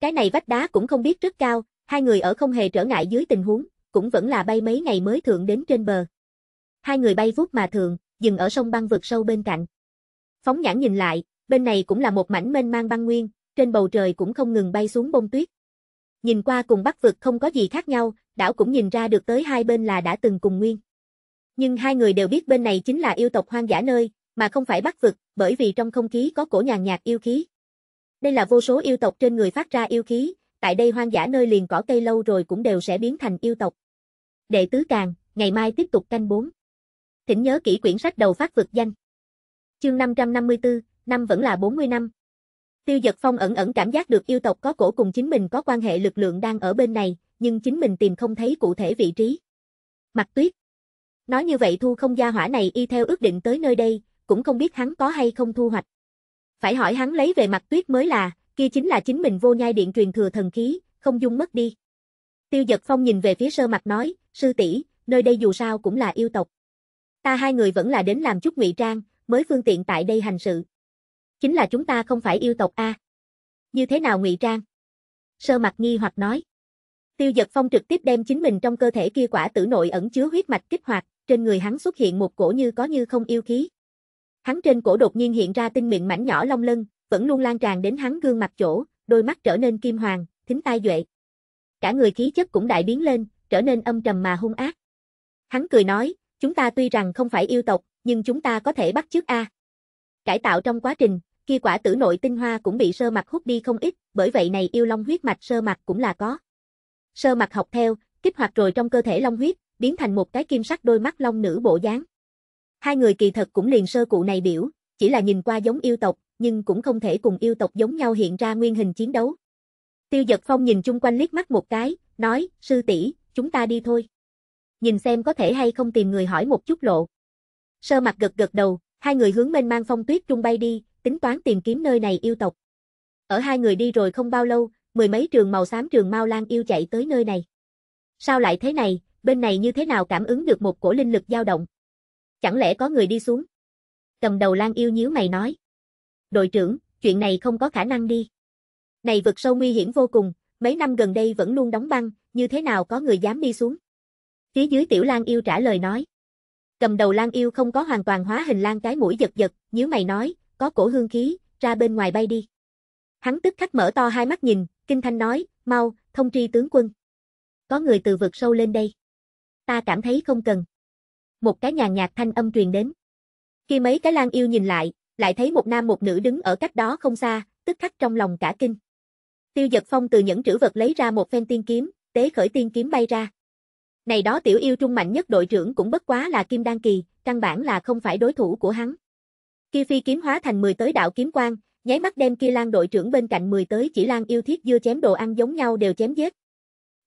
Cái này vách đá cũng không biết rất cao, hai người ở không hề trở ngại dưới tình huống, cũng vẫn là bay mấy ngày mới thượng đến trên bờ. Hai người bay vút mà thường dừng ở sông băng vực sâu bên cạnh. Phóng nhãn nhìn lại, bên này cũng là một mảnh mênh mang băng nguyên, trên bầu trời cũng không ngừng bay xuống bông tuyết. Nhìn qua cùng bắc vực không có gì khác nhau, đảo cũng nhìn ra được tới hai bên là đã từng cùng nguyên. Nhưng hai người đều biết bên này chính là yêu tộc hoang dã nơi, mà không phải bắc vực, bởi vì trong không khí có cổ nhàn nhạt yêu khí. Đây là vô số yêu tộc trên người phát ra yêu khí, tại đây hoang dã nơi liền cỏ cây lâu rồi cũng đều sẽ biến thành yêu tộc. Đệ tứ càng, ngày mai tiếp tục canh bốn. Thỉnh nhớ kỹ quyển sách đầu phát vực danh. Chương 554, năm vẫn là 40 năm, Tiêu giật phong ẩn ẩn cảm giác được yêu tộc có cổ cùng chính mình có quan hệ lực lượng đang ở bên này, nhưng chính mình tìm không thấy cụ thể vị trí. Mặt tuyết. Nói như vậy thu không gia hỏa này y theo ước định tới nơi đây, cũng không biết hắn có hay không thu hoạch. Phải hỏi hắn lấy về mặt tuyết mới là, kia chính là chính mình vô nhai điện truyền thừa thần khí, không dung mất đi. Tiêu giật phong nhìn về phía sơ mặt nói, sư tỷ nơi đây dù sao cũng là yêu tộc. Ta hai người vẫn là đến làm chút ngụy trang, mới phương tiện tại đây hành sự. Chính là chúng ta không phải yêu tộc A. Như thế nào ngụy trang? Sơ mặt nghi hoặc nói. Tiêu giật phong trực tiếp đem chính mình trong cơ thể kia quả tử nội ẩn chứa huyết mạch kích hoạt, trên người hắn xuất hiện một cổ như có như không yêu khí. Hắn trên cổ đột nhiên hiện ra tinh miệng mảnh nhỏ long lân, vẫn luôn lan tràn đến hắn gương mặt chỗ, đôi mắt trở nên kim hoàng, thính tai duệ. Cả người khí chất cũng đại biến lên, trở nên âm trầm mà hung ác. Hắn cười nói, chúng ta tuy rằng không phải yêu tộc, nhưng chúng ta có thể bắt chước A. Cải tạo trong quá trình, kia quả tử nội tinh hoa cũng bị sơ mặt hút đi không ít, bởi vậy này yêu long huyết mạch sơ mặt cũng là có. Sơ mặt học theo, kích hoạt rồi trong cơ thể long huyết, biến thành một cái kim sắc đôi mắt long nữ bộ dáng. Hai người kỳ thật cũng liền sơ cụ này biểu, chỉ là nhìn qua giống yêu tộc, nhưng cũng không thể cùng yêu tộc giống nhau hiện ra nguyên hình chiến đấu. Tiêu giật Phong nhìn chung quanh liếc mắt một cái, nói, sư tỷ, chúng ta đi thôi. Nhìn xem có thể hay không tìm người hỏi một chút lộ. Sơ mặt gật gật đầu, hai người hướng mênh mang phong tuyết trung bay đi, tính toán tìm kiếm nơi này yêu tộc. Ở hai người đi rồi không bao lâu, mười mấy trường màu xám trường mau lan yêu chạy tới nơi này. Sao lại thế này, bên này như thế nào cảm ứng được một cổ linh lực dao động? Chẳng lẽ có người đi xuống? Cầm đầu lang yêu nhíu mày nói. Đội trưởng, chuyện này không có khả năng đi. Này vực sâu nguy hiểm vô cùng, mấy năm gần đây vẫn luôn đóng băng, như thế nào có người dám đi xuống? Phía dưới tiểu lang yêu trả lời nói. Cầm đầu lang yêu không có hoàn toàn hóa hình lang cái mũi giật giật, nhíu mày nói, có cổ hương khí, ra bên ngoài bay đi. Hắn tức khắc mở to hai mắt nhìn, kinh thanh nói, mau, thông tri tướng quân. Có người từ vực sâu lên đây. Ta cảm thấy không cần. Một cái nhàn nhạt thanh âm truyền đến. Khi mấy cái lang yêu nhìn lại, lại thấy một nam một nữ đứng ở cách đó không xa, tức khắc trong lòng cả kinh. Tiêu giật phong từ những trữ vật lấy ra một phen tiên kiếm, tế khởi tiên kiếm bay ra. Này đó tiểu yêu trung mạnh nhất đội trưởng cũng bất quá là kim đan kỳ, căn bản là không phải đối thủ của hắn. Kia phi kiếm hóa thành 10 tới đạo kiếm quang, nháy mắt đem kia lang đội trưởng bên cạnh 10 tới chỉ lang yêu thiết dưa chém đồ ăn giống nhau đều chém giết.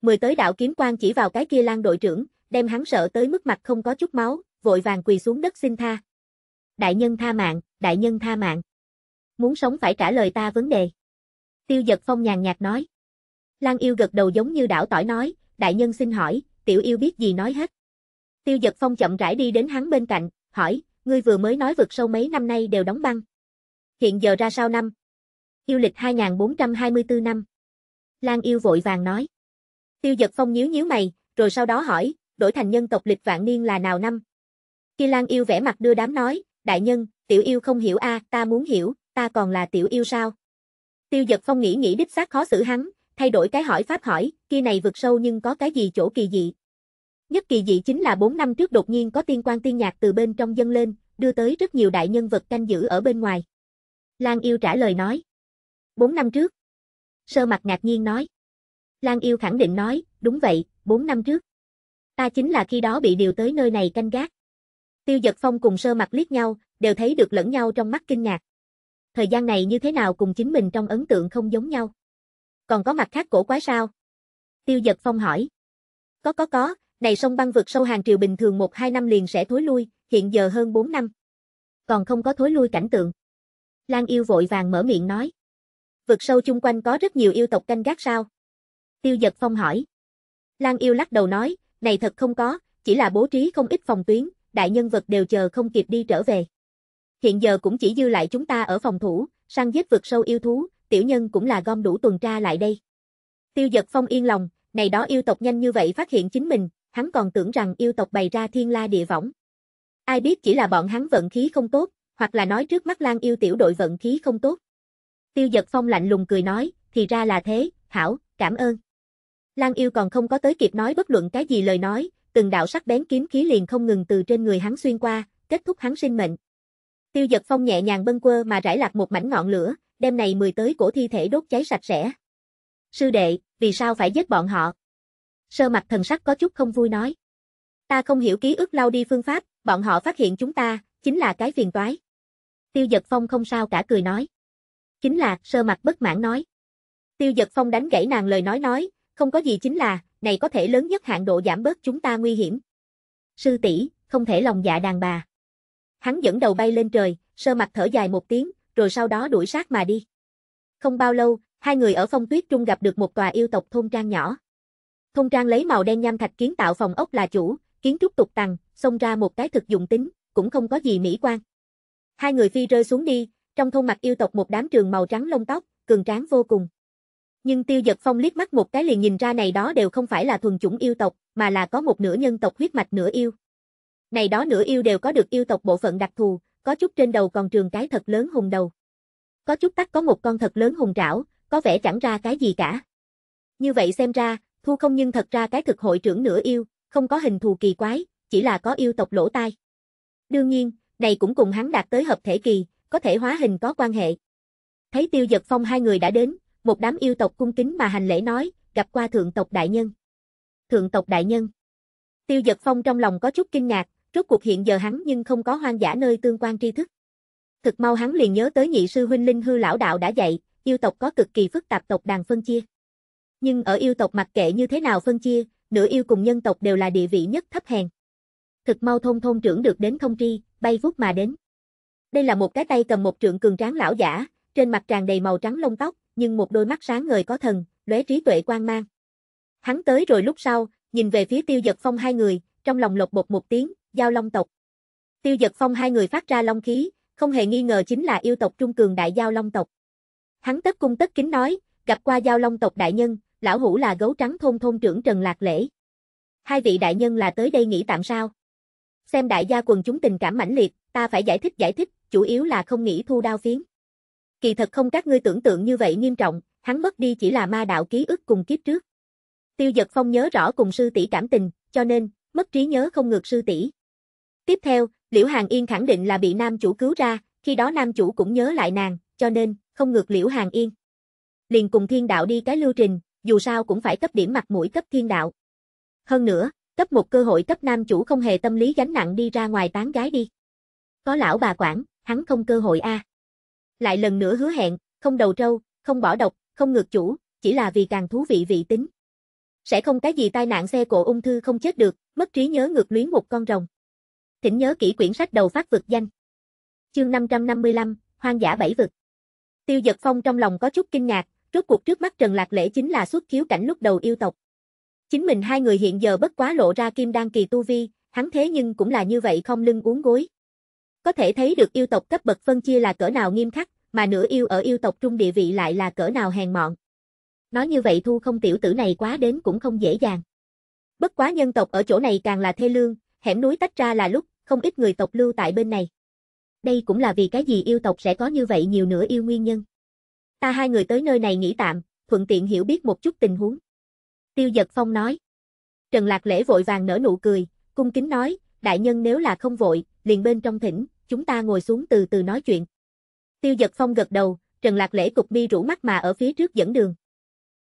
10 tới đạo kiếm quang chỉ vào cái kia lang đội trưởng, đem hắn sợ tới mức mặt không có chút máu, vội vàng quỳ xuống đất xin tha. Đại nhân tha mạng, đại nhân tha mạng. Muốn sống phải trả lời ta vấn đề. Tiêu giật phong nhàn nhạt nói. Lang yêu gật đầu giống như đảo tỏi nói, đại nhân xin hỏi, tiểu yêu biết gì nói hết. Tiêu giật phong chậm rãi đi đến hắn bên cạnh, hỏi, ngươi vừa mới nói vượt sâu mấy năm nay đều đóng băng. Hiện giờ ra sao năm? Yêu lịch 2424 năm. Lan yêu vội vàng nói. Tiêu giật phong nhíu nhíu mày, rồi sau đó hỏi, đổi thành nhân tộc lịch vạn niên là nào năm? Khi Lan yêu vẽ mặt đưa đám nói, đại nhân, tiểu yêu không hiểu a, ta muốn hiểu, ta còn là tiểu yêu sao? Tiêu giật phong nghĩ nghĩ đích xác khó xử hắn, thay đổi cái hỏi pháp hỏi, kia này vượt sâu nhưng có cái gì chỗ kỳ dị, Nhất kỳ dị chính là 4 năm trước đột nhiên có tiên quan tiên nhạc từ bên trong dân lên, đưa tới rất nhiều đại nhân vật canh giữ ở bên ngoài. Lan Yêu trả lời nói. 4 năm trước. Sơ mặt ngạc nhiên nói. Lan Yêu khẳng định nói, đúng vậy, 4 năm trước. Ta chính là khi đó bị điều tới nơi này canh gác. Tiêu giật phong cùng sơ mặt liếc nhau, đều thấy được lẫn nhau trong mắt kinh ngạc. Thời gian này như thế nào cùng chính mình trong ấn tượng không giống nhau. Còn có mặt khác cổ quái sao? Tiêu giật phong hỏi. Có có có, này sông băng vượt sâu hàng triều bình thường một hai năm liền sẽ thối lui, hiện giờ hơn 4 năm. Còn không có thối lui cảnh tượng. Lan yêu vội vàng mở miệng nói. vượt sâu chung quanh có rất nhiều yêu tộc canh gác sao? Tiêu giật phong hỏi. Lan yêu lắc đầu nói, này thật không có, chỉ là bố trí không ít phòng tuyến, đại nhân vật đều chờ không kịp đi trở về. Hiện giờ cũng chỉ dư lại chúng ta ở phòng thủ, săn giết vượt sâu yêu thú, tiểu nhân cũng là gom đủ tuần tra lại đây. Tiêu giật phong yên lòng, này đó yêu tộc nhanh như vậy phát hiện chính mình, hắn còn tưởng rằng yêu tộc bày ra thiên la địa võng. Ai biết chỉ là bọn hắn vận khí không tốt, hoặc là nói trước mắt lang yêu tiểu đội vận khí không tốt. Tiêu giật phong lạnh lùng cười nói, thì ra là thế, hảo, cảm ơn. lang yêu còn không có tới kịp nói bất luận cái gì lời nói, từng đạo sắc bén kiếm khí liền không ngừng từ trên người hắn xuyên qua, kết thúc hắn sinh mệnh. Tiêu giật phong nhẹ nhàng bâng quơ mà rải lạc một mảnh ngọn lửa, đêm này mười tới cổ thi thể đốt cháy sạch sẽ. Sư đệ, vì sao phải giết bọn họ? sơ mặt thần sắc có chút không vui nói. Ta không hiểu ký ức lau đi phương pháp, bọn họ phát hiện chúng ta, chính là cái phiền toái. Tiêu giật phong không sao cả cười nói. Chính là, sơ mặt bất mãn nói. Tiêu giật phong đánh gãy nàng lời nói nói, không có gì chính là, này có thể lớn nhất hạn độ giảm bớt chúng ta nguy hiểm. Sư tỷ không thể lòng dạ đàn bà. Hắn dẫn đầu bay lên trời, sơ mặt thở dài một tiếng, rồi sau đó đuổi sát mà đi. Không bao lâu, hai người ở phong tuyết trung gặp được một tòa yêu tộc thôn trang nhỏ. Thông trang lấy màu đen nham thạch kiến tạo phòng ốc là chủ, kiến trúc tục tằng, xông ra một cái thực dụng tính, cũng không có gì mỹ quan. Hai người phi rơi xuống đi, trong thôn mặt yêu tộc một đám trường màu trắng lông tóc, cường tráng vô cùng. Nhưng tiêu giật phong liếc mắt một cái liền nhìn ra này đó đều không phải là thuần chủng yêu tộc, mà là có một nửa nhân tộc huyết mạch nửa yêu. Này đó nửa yêu đều có được yêu tộc bộ phận đặc thù, có chút trên đầu còn trường cái thật lớn hùng đầu. Có chút tắt có một con thật lớn hùng rảo, có vẻ chẳng ra cái gì cả. Như vậy xem ra, Thu không nhưng thật ra cái thực hội trưởng nửa yêu, không có hình thù kỳ quái, chỉ là có yêu tộc lỗ tai. Đương nhiên, này cũng cùng hắn đạt tới hợp thể kỳ, có thể hóa hình có quan hệ. Thấy tiêu giật phong hai người đã đến, một đám yêu tộc cung kính mà hành lễ nói, gặp qua thượng tộc đại nhân. Thượng tộc đại nhân. Tiêu giật phong trong lòng có chút kinh ngạc, rốt cuộc hiện giờ hắn nhưng không có hoang giả nơi tương quan tri thức. Thực mau hắn liền nhớ tới nhị sư huynh linh hư lão đạo đã dạy, yêu tộc có cực kỳ phức tạp tộc đàn phân chia. Nhưng ở yêu tộc mặc kệ như thế nào phân chia, nửa yêu cùng nhân tộc đều là địa vị nhất thấp hèn. Thực mau thôn thôn trưởng được đến thông tri, bay vút mà đến. Đây là một cái tay cầm một trượng cường tráng lão giả, trên mặt tràn đầy màu trắng lông tóc, nhưng một đôi mắt sáng ngời có thần, lóe trí tuệ quang mang. Hắn tới rồi lúc sau, nhìn về phía tiêu giật phong hai người, trong lòng lột bột một tiếng, giao long tộc. Tiêu giật phong hai người phát ra long khí, không hề nghi ngờ chính là yêu tộc trung cường đại giao long tộc. Hắn tất cung tất kính nói, gặp qua giao long tộc đại nhân, lão hủ là gấu trắng thôn thôn trưởng Trần Lạc Lễ. Hai vị đại nhân là tới đây nghỉ tạm sao? Xem đại gia quần chúng tình cảm mãnh liệt, ta phải giải thích giải thích, chủ yếu là không nghĩ thu đao phiến. Kỳ thật không các ngươi tưởng tượng như vậy nghiêm trọng, hắn mất đi chỉ là ma đạo ký ức cùng kiếp trước. Tiêu Dật Phong nhớ rõ cùng sư tỷ cảm tình, cho nên mất trí nhớ không ngược sư tỷ. Tiếp theo, Liễu hàng Yên khẳng định là bị nam chủ cứu ra, khi đó nam chủ cũng nhớ lại nàng, cho nên không ngược Liễu hàng Yên. Liền cùng thiên đạo đi cái lưu trình, dù sao cũng phải cấp điểm mặt mũi cấp thiên đạo. Hơn nữa, cấp một cơ hội cấp nam chủ không hề tâm lý gánh nặng đi ra ngoài tán gái đi. Có lão bà quản, hắn không cơ hội a. À. Lại lần nữa hứa hẹn, không đầu trâu, không bỏ độc, không ngược chủ, chỉ là vì càng thú vị vị tính. Sẽ không cái gì tai nạn xe cộ ung thư không chết được, mất trí nhớ ngược luyến một con rồng. Thỉnh nhớ kỹ quyển sách đầu phát vực danh. Chương 555, Hoang dã bảy vực. Tiêu Dật Phong trong lòng có chút kinh ngạc, Rốt cuộc trước mắt Trần Lạc Lễ chính là xuất khiếu cảnh lúc đầu yêu tộc. Chính mình hai người hiện giờ bất quá lộ ra kim đan kỳ tu vi, hắn thế nhưng cũng là như vậy không lưng uống gối. Có thể thấy được yêu tộc cấp bậc phân chia là cỡ nào nghiêm khắc, mà nửa yêu ở yêu tộc trung địa vị lại là cỡ nào hèn mọn. Nói như vậy thu không tiểu tử này quá đến cũng không dễ dàng. Bất quá nhân tộc ở chỗ này càng là thê lương, hẻm núi tách ra là lúc, không ít người tộc lưu tại bên này. Đây cũng là vì cái gì yêu tộc sẽ có như vậy nhiều nửa yêu nguyên nhân. Ta hai người tới nơi này nghỉ tạm, thuận tiện hiểu biết một chút tình huống. Tiêu giật phong nói. Trần Lạc Lễ vội vàng nở nụ cười, cung kính nói, đại nhân nếu là không vội, liền bên trong thỉnh, chúng ta ngồi xuống từ từ nói chuyện. Tiêu giật phong gật đầu, Trần Lạc Lễ cục mi rủ mắt mà ở phía trước dẫn đường.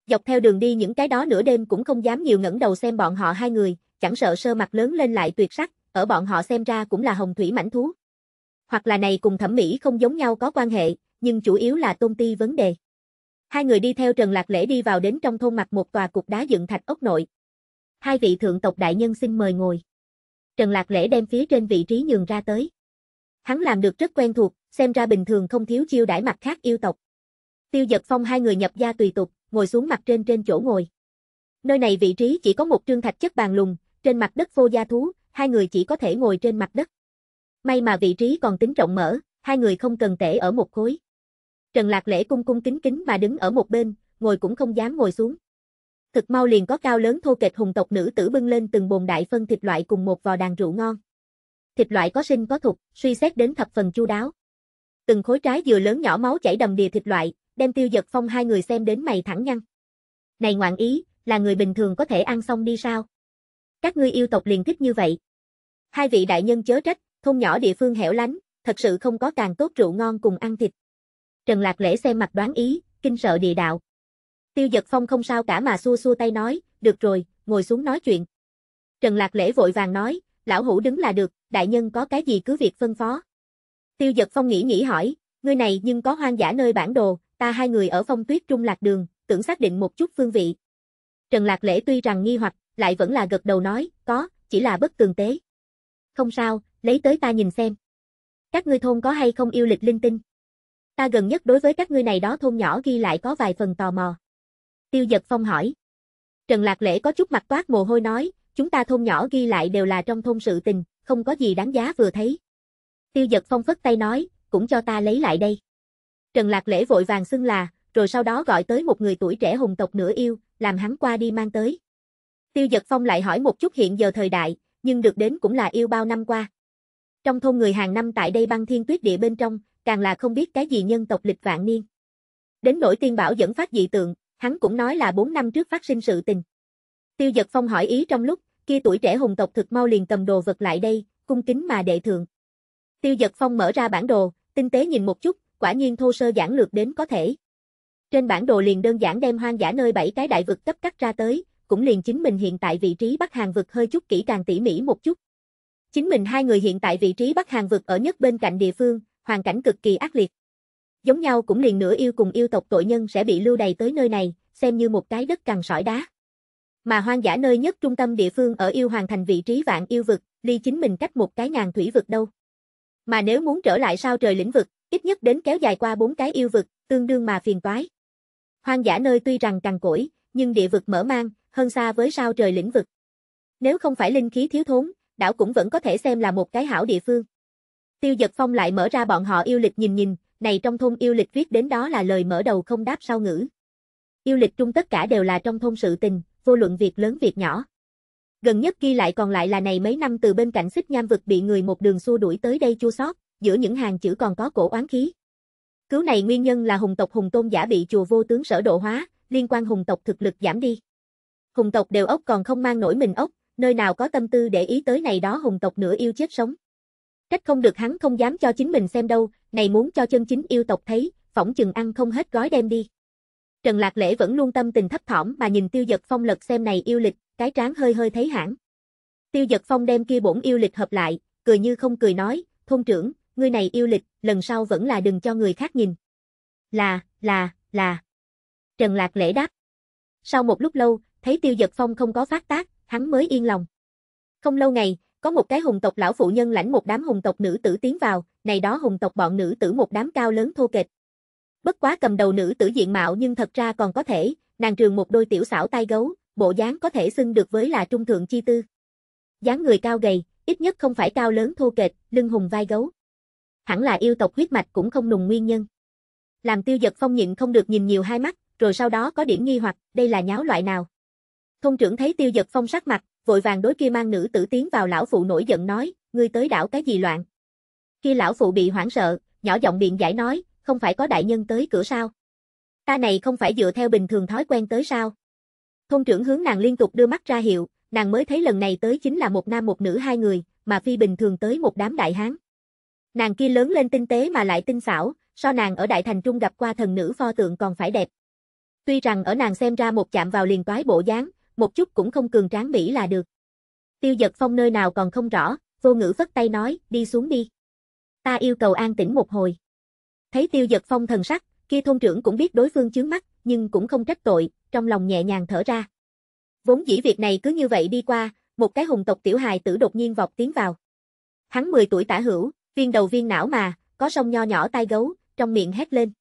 Dọc theo đường đi những cái đó nửa đêm cũng không dám nhiều ngẩng đầu xem bọn họ hai người, chẳng sợ sơ mặt lớn lên lại tuyệt sắc, ở bọn họ xem ra cũng là hồng thủy mảnh thú. Hoặc là này cùng thẩm mỹ không giống nhau có quan hệ, nhưng chủ yếu là tôn ti vấn đề. Hai người đi theo Trần Lạc Lễ đi vào đến trong thôn mặt một tòa cục đá dựng thạch ốc nội. Hai vị thượng tộc đại nhân xin mời ngồi. Trần Lạc Lễ đem phía trên vị trí nhường ra tới. Hắn làm được rất quen thuộc, xem ra bình thường không thiếu chiêu đãi mặt khác yêu tộc. Tiêu Dật Phong hai người nhập gia tùy tục, ngồi xuống mặt trên trên chỗ ngồi. Nơi này vị trí chỉ có một trương thạch chất bàn lùng, trên mặt đất vô gia thú, hai người chỉ có thể ngồi trên mặt đất. May mà vị trí còn tính rộng mở, hai người không cần tể ở một khối. Trần Lạc Lễ cung cung kính kính mà đứng ở một bên, ngồi cũng không dám ngồi xuống. Thực mau liền có cao lớn thô kệch hùng tộc nữ tử bưng lên từng bồn đại phân thịt loại cùng một vò đàn rượu ngon. Thịt loại có sinh có thục, suy xét đến thập phần chu đáo. Từng khối trái dừa lớn nhỏ máu chảy đầm đìa thịt loại, đem Tiêu Dật Phong hai người xem đến mày thẳng nhăn. Này ngoạn ý, là người bình thường có thể ăn xong đi sao? Các ngươi yêu tộc liền thích như vậy. Hai vị đại nhân chớ trách, thôn nhỏ địa phương hẻo lánh, thật sự không có càng tốt rượu ngon cùng ăn thịt. Trần Lạc Lễ xem mặt đoán ý, kinh sợ địa đạo. Tiêu Dật phong không sao cả mà xua xua tay nói, được rồi, ngồi xuống nói chuyện. Trần Lạc Lễ vội vàng nói, lão hủ đứng là được, đại nhân có cái gì cứ việc phân phó. Tiêu Dật phong nghĩ nghĩ hỏi, ngươi này nhưng có hoang giả nơi bản đồ, ta hai người ở phong tuyết trung lạc đường, tưởng xác định một chút phương vị. Trần Lạc Lễ tuy rằng nghi hoặc, lại vẫn là gật đầu nói, có, chỉ là bất tường tế. Không sao, lấy tới ta nhìn xem. Các ngươi thôn có hay không yêu lịch linh tinh? Ta gần nhất đối với các ngươi này đó thôn nhỏ ghi lại có vài phần tò mò. Tiêu giật phong hỏi. Trần Lạc Lễ có chút mặt toát mồ hôi nói, chúng ta thôn nhỏ ghi lại đều là trong thôn sự tình, không có gì đáng giá vừa thấy. Tiêu giật phong phất tay nói, cũng cho ta lấy lại đây. Trần Lạc Lễ vội vàng xưng là, rồi sau đó gọi tới một người tuổi trẻ hùng tộc nửa yêu, làm hắn qua đi mang tới. Tiêu giật phong lại hỏi một chút hiện giờ thời đại, nhưng được đến cũng là yêu bao năm qua. Trong thôn người hàng năm tại đây băng thiên tuyết địa bên trong, càng là không biết cái gì nhân tộc lịch vạn niên. Đến nỗi tiên bảo dẫn phát dị tượng, hắn cũng nói là 4 năm trước phát sinh sự tình. Tiêu giật phong hỏi ý trong lúc, kia tuổi trẻ hùng tộc thực mau liền cầm đồ vật lại đây, cung kính mà đệ thượng. Tiêu giật phong mở ra bản đồ, tinh tế nhìn một chút, quả nhiên thô sơ giản lược đến có thể. Trên bản đồ liền đơn giản đem hoang dã nơi bảy cái đại vực cấp cắt ra tới, cũng liền chính mình hiện tại vị trí Bắc hàng vực hơi chút kỹ càng tỉ mỉ một chút. Chính mình hai người hiện tại vị trí Bắc hàng vực ở nhất bên cạnh địa phương, hoàn cảnh cực kỳ ác liệt. Giống nhau cũng liền nửa yêu cùng yêu tộc tội nhân sẽ bị lưu đày tới nơi này, xem như một cái đất cằn sỏi đá. Mà hoang dã nơi nhất trung tâm địa phương ở yêu hoàng thành vị trí vạn yêu vực, ly chính mình cách một cái ngàn thủy vực đâu. Mà nếu muốn trở lại sao trời lĩnh vực, ít nhất đến kéo dài qua bốn cái yêu vực, tương đương mà phiền toái. Hoang dã nơi tuy rằng cằn cỗi, nhưng địa vực mở mang, hơn xa với sao trời lĩnh vực. Nếu không phải linh khí thiếu thốn, đảo cũng vẫn có thể xem là một cái hảo địa phương. Tiêu giật phong lại mở ra bọn họ yêu lịch nhìn nhìn, này trong thôn yêu lịch viết đến đó là lời mở đầu không đáp sau ngữ. Yêu lịch trung tất cả đều là trong thôn sự tình, vô luận việc lớn việc nhỏ. Gần nhất ghi lại còn lại là này mấy năm từ bên cạnh xích nham vực bị người một đường xua đuổi tới đây chua sót, giữa những hàng chữ còn có cổ oán khí. Cứu này nguyên nhân là hùng tộc hùng tôn giả bị chùa vô tướng sở độ hóa, liên quan hùng tộc thực lực giảm đi. Hùng tộc đều ốc còn không mang nổi mình ốc, nơi nào có tâm tư để ý tới này đó hùng tộc nửa yêu chết sống. Trách không được hắn không dám cho chính mình xem đâu, này muốn cho chân chính yêu tộc thấy, phỏng chừng ăn không hết gói đem đi. Trần Lạc Lễ vẫn luôn tâm tình thấp thỏm mà nhìn Tiêu giật Phong lật xem này yêu lịch, cái trán hơi hơi thấy hãng. Tiêu giật Phong đem kia bổn yêu lịch hợp lại, cười như không cười nói, "Thôn trưởng, ngươi này yêu lịch, lần sau vẫn là đừng cho người khác nhìn." "Là, là, là." Trần Lạc Lễ đáp. Sau một lúc lâu, thấy Tiêu giật Phong không có phát tác, hắn mới yên lòng. Không lâu ngày, có một cái hùng tộc lão phụ nhân lãnh một đám hùng tộc nữ tử tiến vào, này đó hùng tộc bọn nữ tử một đám cao lớn thô kịch. Bất quá cầm đầu nữ tử diện mạo nhưng thật ra còn có thể, nàng trường một đôi tiểu xảo tai gấu, bộ dáng có thể xưng được với là trung thượng chi tư. Dáng người cao gầy, ít nhất không phải cao lớn thô kịch lưng hùng vai gấu. Hẳn là yêu tộc huyết mạch cũng không nùng nguyên nhân. Làm tiêu giật phong nhịn không được nhìn nhiều hai mắt, rồi sau đó có điểm nghi hoặc, đây là nháo loại nào. thông trưởng thấy tiêu giật phong sắc mặt, vội vàng đối kia mang nữ tử tiến vào lão phụ nổi giận nói, ngươi tới đảo cái gì loạn. Kia lão phụ bị hoảng sợ, nhỏ giọng biện giải nói, không phải có đại nhân tới cửa sao. Ta này không phải dựa theo bình thường thói quen tới sao. Thôn trưởng hướng nàng liên tục đưa mắt ra hiệu, nàng mới thấy lần này tới chính là một nam một nữ hai người, mà phi bình thường tới một đám đại hán. Nàng kia lớn lên tinh tế mà lại tinh xảo, so nàng ở đại thành trung gặp qua thần nữ pho tượng còn phải đẹp. Tuy rằng ở nàng xem ra một chạm vào liền toái bộ dáng, một chút cũng không cường tráng Mỹ là được. Tiêu giật phong nơi nào còn không rõ, vô ngữ phất tay nói, đi xuống đi. Ta yêu cầu an tĩnh một hồi. Thấy tiêu giật phong thần sắc, kia thôn trưởng cũng biết đối phương chướng mắt, nhưng cũng không trách tội, trong lòng nhẹ nhàng thở ra. Vốn dĩ việc này cứ như vậy đi qua, một cái hùng tộc tiểu hài tử đột nhiên vọt tiến vào. Hắn 10 tuổi tả hữu, viên đầu viên não mà, có sông nho nhỏ tai gấu, trong miệng hét lên.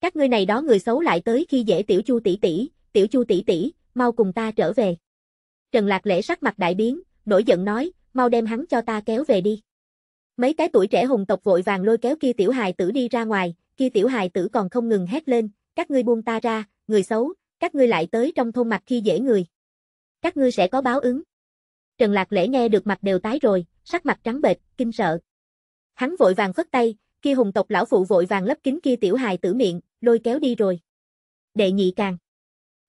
Các ngươi này đó người xấu lại tới khi dễ tiểu chu tỷ tỷ, tiểu chu tỷ tỷ, mau cùng ta trở về. Trần Lạc Lễ sắc mặt đại biến, nổi giận nói, mau đem hắn cho ta kéo về đi. Mấy cái tuổi trẻ hùng tộc vội vàng lôi kéo kia tiểu hài tử đi ra ngoài, kia tiểu hài tử còn không ngừng hét lên, các ngươi buông ta ra, người xấu, các ngươi lại tới trong thôn mặt khi dễ người. Các ngươi sẽ có báo ứng. Trần Lạc Lễ nghe được mặt đều tái rồi, sắc mặt trắng bệch, kinh sợ. Hắn vội vàng phất tay, kia hùng tộc lão phụ vội vàng lấp kín kia tiểu hài tử miệng, lôi kéo đi rồi. Đệ nhị càng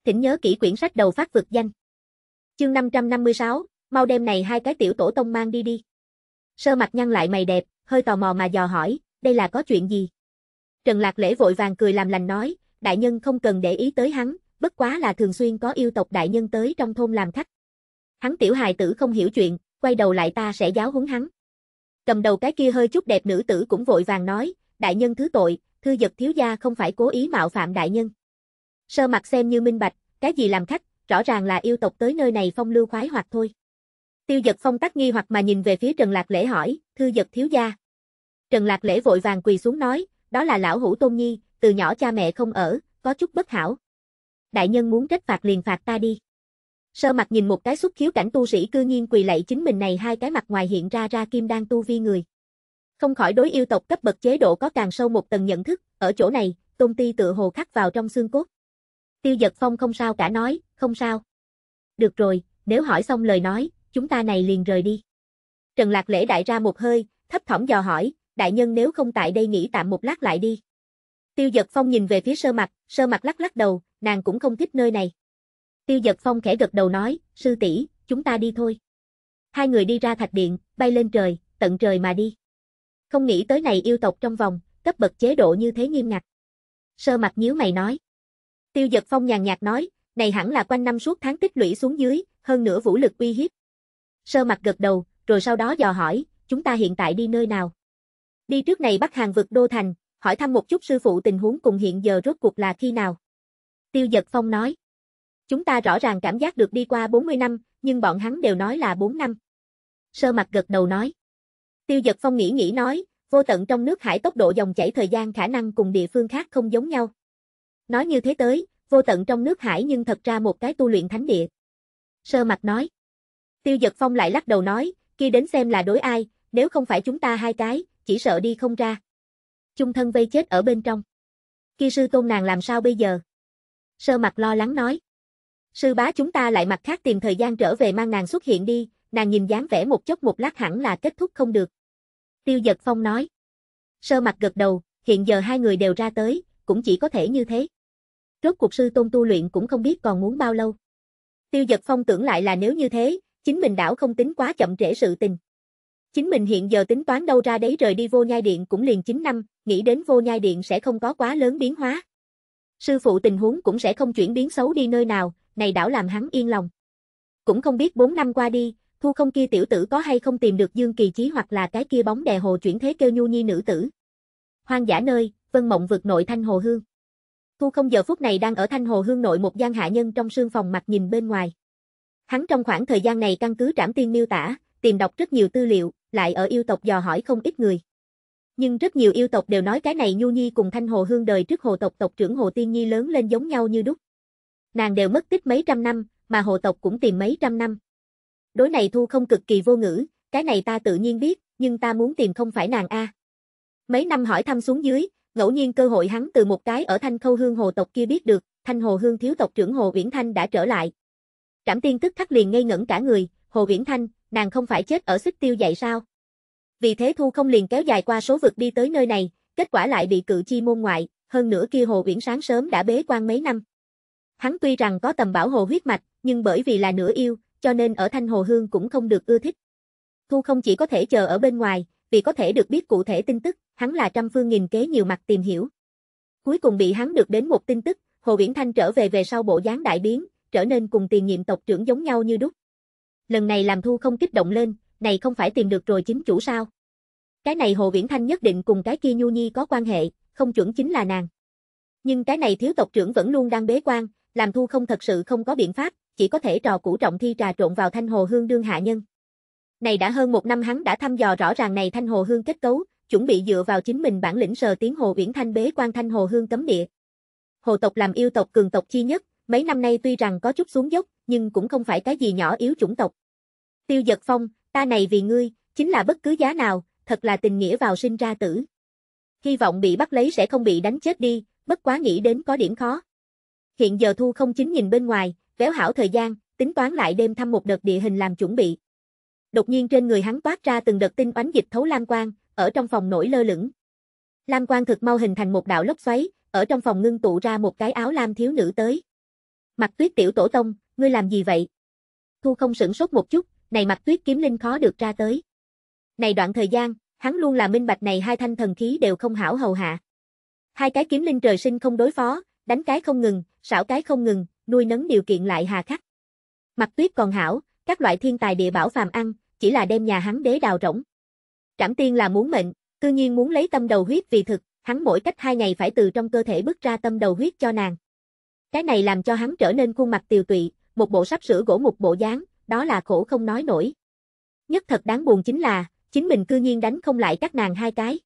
thỉnh nhớ kỹ quyển sách đầu phát vượt danh. Chương 556, mau đem này hai cái tiểu tổ tông mang đi đi. Sơ mặt nhăn lại mày đẹp, hơi tò mò mà dò hỏi, đây là có chuyện gì? Trần Lạc Lễ vội vàng cười làm lành nói, đại nhân không cần để ý tới hắn, bất quá là thường xuyên có yêu tộc đại nhân tới trong thôn làm khách. Hắn tiểu hài tử không hiểu chuyện, quay đầu lại ta sẽ giáo huấn hắn. Cầm đầu cái kia hơi chút đẹp nữ tử cũng vội vàng nói, đại nhân thứ tội, thư giật thiếu gia không phải cố ý mạo phạm đại nhân. Sơ mặt xem như minh bạch, cái gì làm khách, rõ ràng là yêu tộc tới nơi này phong lưu khoái hoạt thôi. Tiêu giật phong tắc nghi hoặc mà nhìn về phía Trần Lạc Lễ hỏi, thư giật thiếu gia. Trần Lạc Lễ vội vàng quỳ xuống nói, đó là lão hữu tôn nhi, từ nhỏ cha mẹ không ở, có chút bất hảo. Đại nhân muốn trách phạt liền phạt ta đi. Sơ mặt nhìn một cái xuất khiếu cảnh tu sĩ cư nhiên quỳ lạy chính mình này hai cái mặt ngoài hiện ra ra kim đang tu vi người. Không khỏi đối yêu tộc cấp bậc chế độ có càng sâu một tầng nhận thức, ở chỗ này, tôn ti tự hồ khắc vào trong xương cốt. Tiêu giật phong không sao cả nói, không sao. Được rồi, nếu hỏi xong lời nói, chúng ta này liền rời đi. Trần Lạc Lễ đại ra một hơi, thấp thỏm dò hỏi, đại nhân nếu không tại đây nghỉ tạm một lát lại đi. Tiêu giật phong nhìn về phía sơ mặt, sơ mặt lắc lắc đầu, nàng cũng không thích nơi này. Tiêu giật phong khẽ gật đầu nói, sư tỷ, chúng ta đi thôi. Hai người đi ra thạch điện, bay lên trời, tận trời mà đi. Không nghĩ tới này yêu tộc trong vòng, cấp bậc chế độ như thế nghiêm ngặt. Sơ mặt nhíu mày nói. Tiêu giật phong nhàn nhạt nói, này hẳn là quanh năm suốt tháng tích lũy xuống dưới, hơn nữa vũ lực uy hiếp. Sơ mặt gật đầu, rồi sau đó dò hỏi, chúng ta hiện tại đi nơi nào? Đi trước này bắt hàng vực đô thành, hỏi thăm một chút sư phụ tình huống cùng hiện giờ rốt cuộc là khi nào? Tiêu giật phong nói, chúng ta rõ ràng cảm giác được đi qua 40 năm, nhưng bọn hắn đều nói là 4 năm. Sơ mặt gật đầu nói. Tiêu giật phong nghĩ nghĩ nói, vô tận trong nước hải tốc độ dòng chảy thời gian khả năng cùng địa phương khác không giống nhau. Nói như thế tới, vô tận trong nước hải nhưng thật ra một cái tu luyện thánh địa. Sơ mặt nói. Tiêu giật phong lại lắc đầu nói, kia đến xem là đối ai, nếu không phải chúng ta hai cái, chỉ sợ đi không ra. Chung thân vây chết ở bên trong. Kia sư tôn nàng làm sao bây giờ? Sơ mặt lo lắng nói. Sư bá chúng ta lại mặt khác tìm thời gian trở về mang nàng xuất hiện đi, nàng nhìn dáng vẻ một chốc một lát hẳn là kết thúc không được. Tiêu giật phong nói. Sơ mặt gật đầu, hiện giờ hai người đều ra tới, cũng chỉ có thể như thế rốt cuộc sư tôn tu luyện cũng không biết còn muốn bao lâu. Tiêu giật phong tưởng lại là nếu như thế, chính mình đảo không tính quá chậm trễ sự tình. Chính mình hiện giờ tính toán đâu ra đấy rời đi vô nhai điện cũng liền 9 năm, nghĩ đến vô nhai điện sẽ không có quá lớn biến hóa. Sư phụ tình huống cũng sẽ không chuyển biến xấu đi nơi nào, này đảo làm hắn yên lòng. Cũng không biết 4 năm qua đi, thu không kia tiểu tử có hay không tìm được Dương Kỳ Chí hoặc là cái kia bóng đè hồ chuyển thế kêu nhu nhi nữ tử. Hoang giả nơi, vân mộng vượt nội thanh hồ hương. Thu không giờ phút này đang ở Thanh Hồ Hương nội một gian hạ nhân trong sương phòng mặt nhìn bên ngoài. Hắn trong khoảng thời gian này căn cứ trảm tiên miêu tả, tìm đọc rất nhiều tư liệu, lại ở yêu tộc dò hỏi không ít người. Nhưng rất nhiều yêu tộc đều nói cái này Nhu Nhi cùng Thanh Hồ Hương đời trước hồ tộc tộc trưởng Hồ Tiên Nhi lớn lên giống nhau như đúc. Nàng đều mất tích mấy trăm năm, mà hồ tộc cũng tìm mấy trăm năm. Đối này Thu không cực kỳ vô ngữ, cái này ta tự nhiên biết, nhưng ta muốn tìm không phải nàng a. Mấy năm hỏi thăm xuống dưới, Ngẫu nhiên cơ hội hắn từ một cái ở Thanh Khâu Hương Hồ tộc kia biết được, Thanh Hồ Hương thiếu tộc trưởng Hồ Viễn Thanh đã trở lại. Trảm Tiên tức khắc liền ngây ngẩn cả người, Hồ Viễn Thanh, nàng không phải chết ở xích tiêu dạy sao? Vì thế Thu không liền kéo dài qua số vực đi tới nơi này, kết quả lại bị cự chi môn ngoại, hơn nữa kia Hồ Viễn sáng sớm đã bế quan mấy năm. Hắn tuy rằng có tầm bảo hồ huyết mạch, nhưng bởi vì là nửa yêu, cho nên ở Thanh Hồ Hương cũng không được ưa thích. Thu không chỉ có thể chờ ở bên ngoài, vì có thể được biết cụ thể tin tức, hắn là trăm phương nghìn kế nhiều mặt tìm hiểu. Cuối cùng bị hắn được đến một tin tức, Hồ Viễn Thanh trở về về sau bộ dáng đại biến, trở nên cùng tiền nhiệm tộc trưởng giống nhau như đúc. Lần này làm thu không kích động lên, này không phải tìm được rồi chính chủ sao? Cái này Hồ Viễn Thanh nhất định cùng cái kia Nhu Nhi có quan hệ, không chuẩn chính là nàng. Nhưng cái này thiếu tộc trưởng vẫn luôn đang bế quan, làm thu không thật sự không có biện pháp, chỉ có thể trò cũ trọng thi trà trộn vào thanh hồ hương đương hạ nhân. Này đã hơn một năm hắn đã thăm dò rõ ràng này thanh hồ hương kết cấu, chuẩn bị dựa vào chính mình bản lĩnh sờ tiếng hồ uyển thanh bế quan thanh hồ hương cấm địa. Hồ tộc làm yêu tộc cường tộc chi nhất, mấy năm nay tuy rằng có chút xuống dốc, nhưng cũng không phải cái gì nhỏ yếu chủng tộc. Tiêu giật phong, ta này vì ngươi, chính là bất cứ giá nào, thật là tình nghĩa vào sinh ra tử. Hy vọng bị bắt lấy sẽ không bị đánh chết đi, bất quá nghĩ đến có điểm khó. Hiện giờ thu không chính nhìn bên ngoài, véo hảo thời gian, tính toán lại đêm thăm một đợt địa hình làm chuẩn bị. Đột nhiên trên người hắn toát ra từng đợt tinh oánh dịch thấu lam quang, ở trong phòng nổi lơ lửng. Lam quang thực mau hình thành một đạo lốc xoáy, ở trong phòng ngưng tụ ra một cái áo lam thiếu nữ tới. Mặt Tuyết tiểu tổ tông, ngươi làm gì vậy? Thu không sửng sốt một chút, này Mặt Tuyết kiếm linh khó được ra tới. Này đoạn thời gian, hắn luôn là minh bạch này hai thanh thần khí đều không hảo hầu hạ. Hai cái kiếm linh trời sinh không đối phó, đánh cái không ngừng, xảo cái không ngừng, nuôi nấng điều kiện lại hà khắc. Mặt Tuyết còn hảo, các loại thiên tài địa bảo phàm ăn, chỉ là đem nhà hắn đế đào rỗng. Trảm tiên là muốn mệnh, cư nhiên muốn lấy tâm đầu huyết vì thực, hắn mỗi cách hai ngày phải từ trong cơ thể bước ra tâm đầu huyết cho nàng. Cái này làm cho hắn trở nên khuôn mặt tiều tụy, một bộ sắp sửa gỗ một bộ dáng, đó là khổ không nói nổi. Nhất thật đáng buồn chính là, chính mình cư nhiên đánh không lại các nàng hai cái.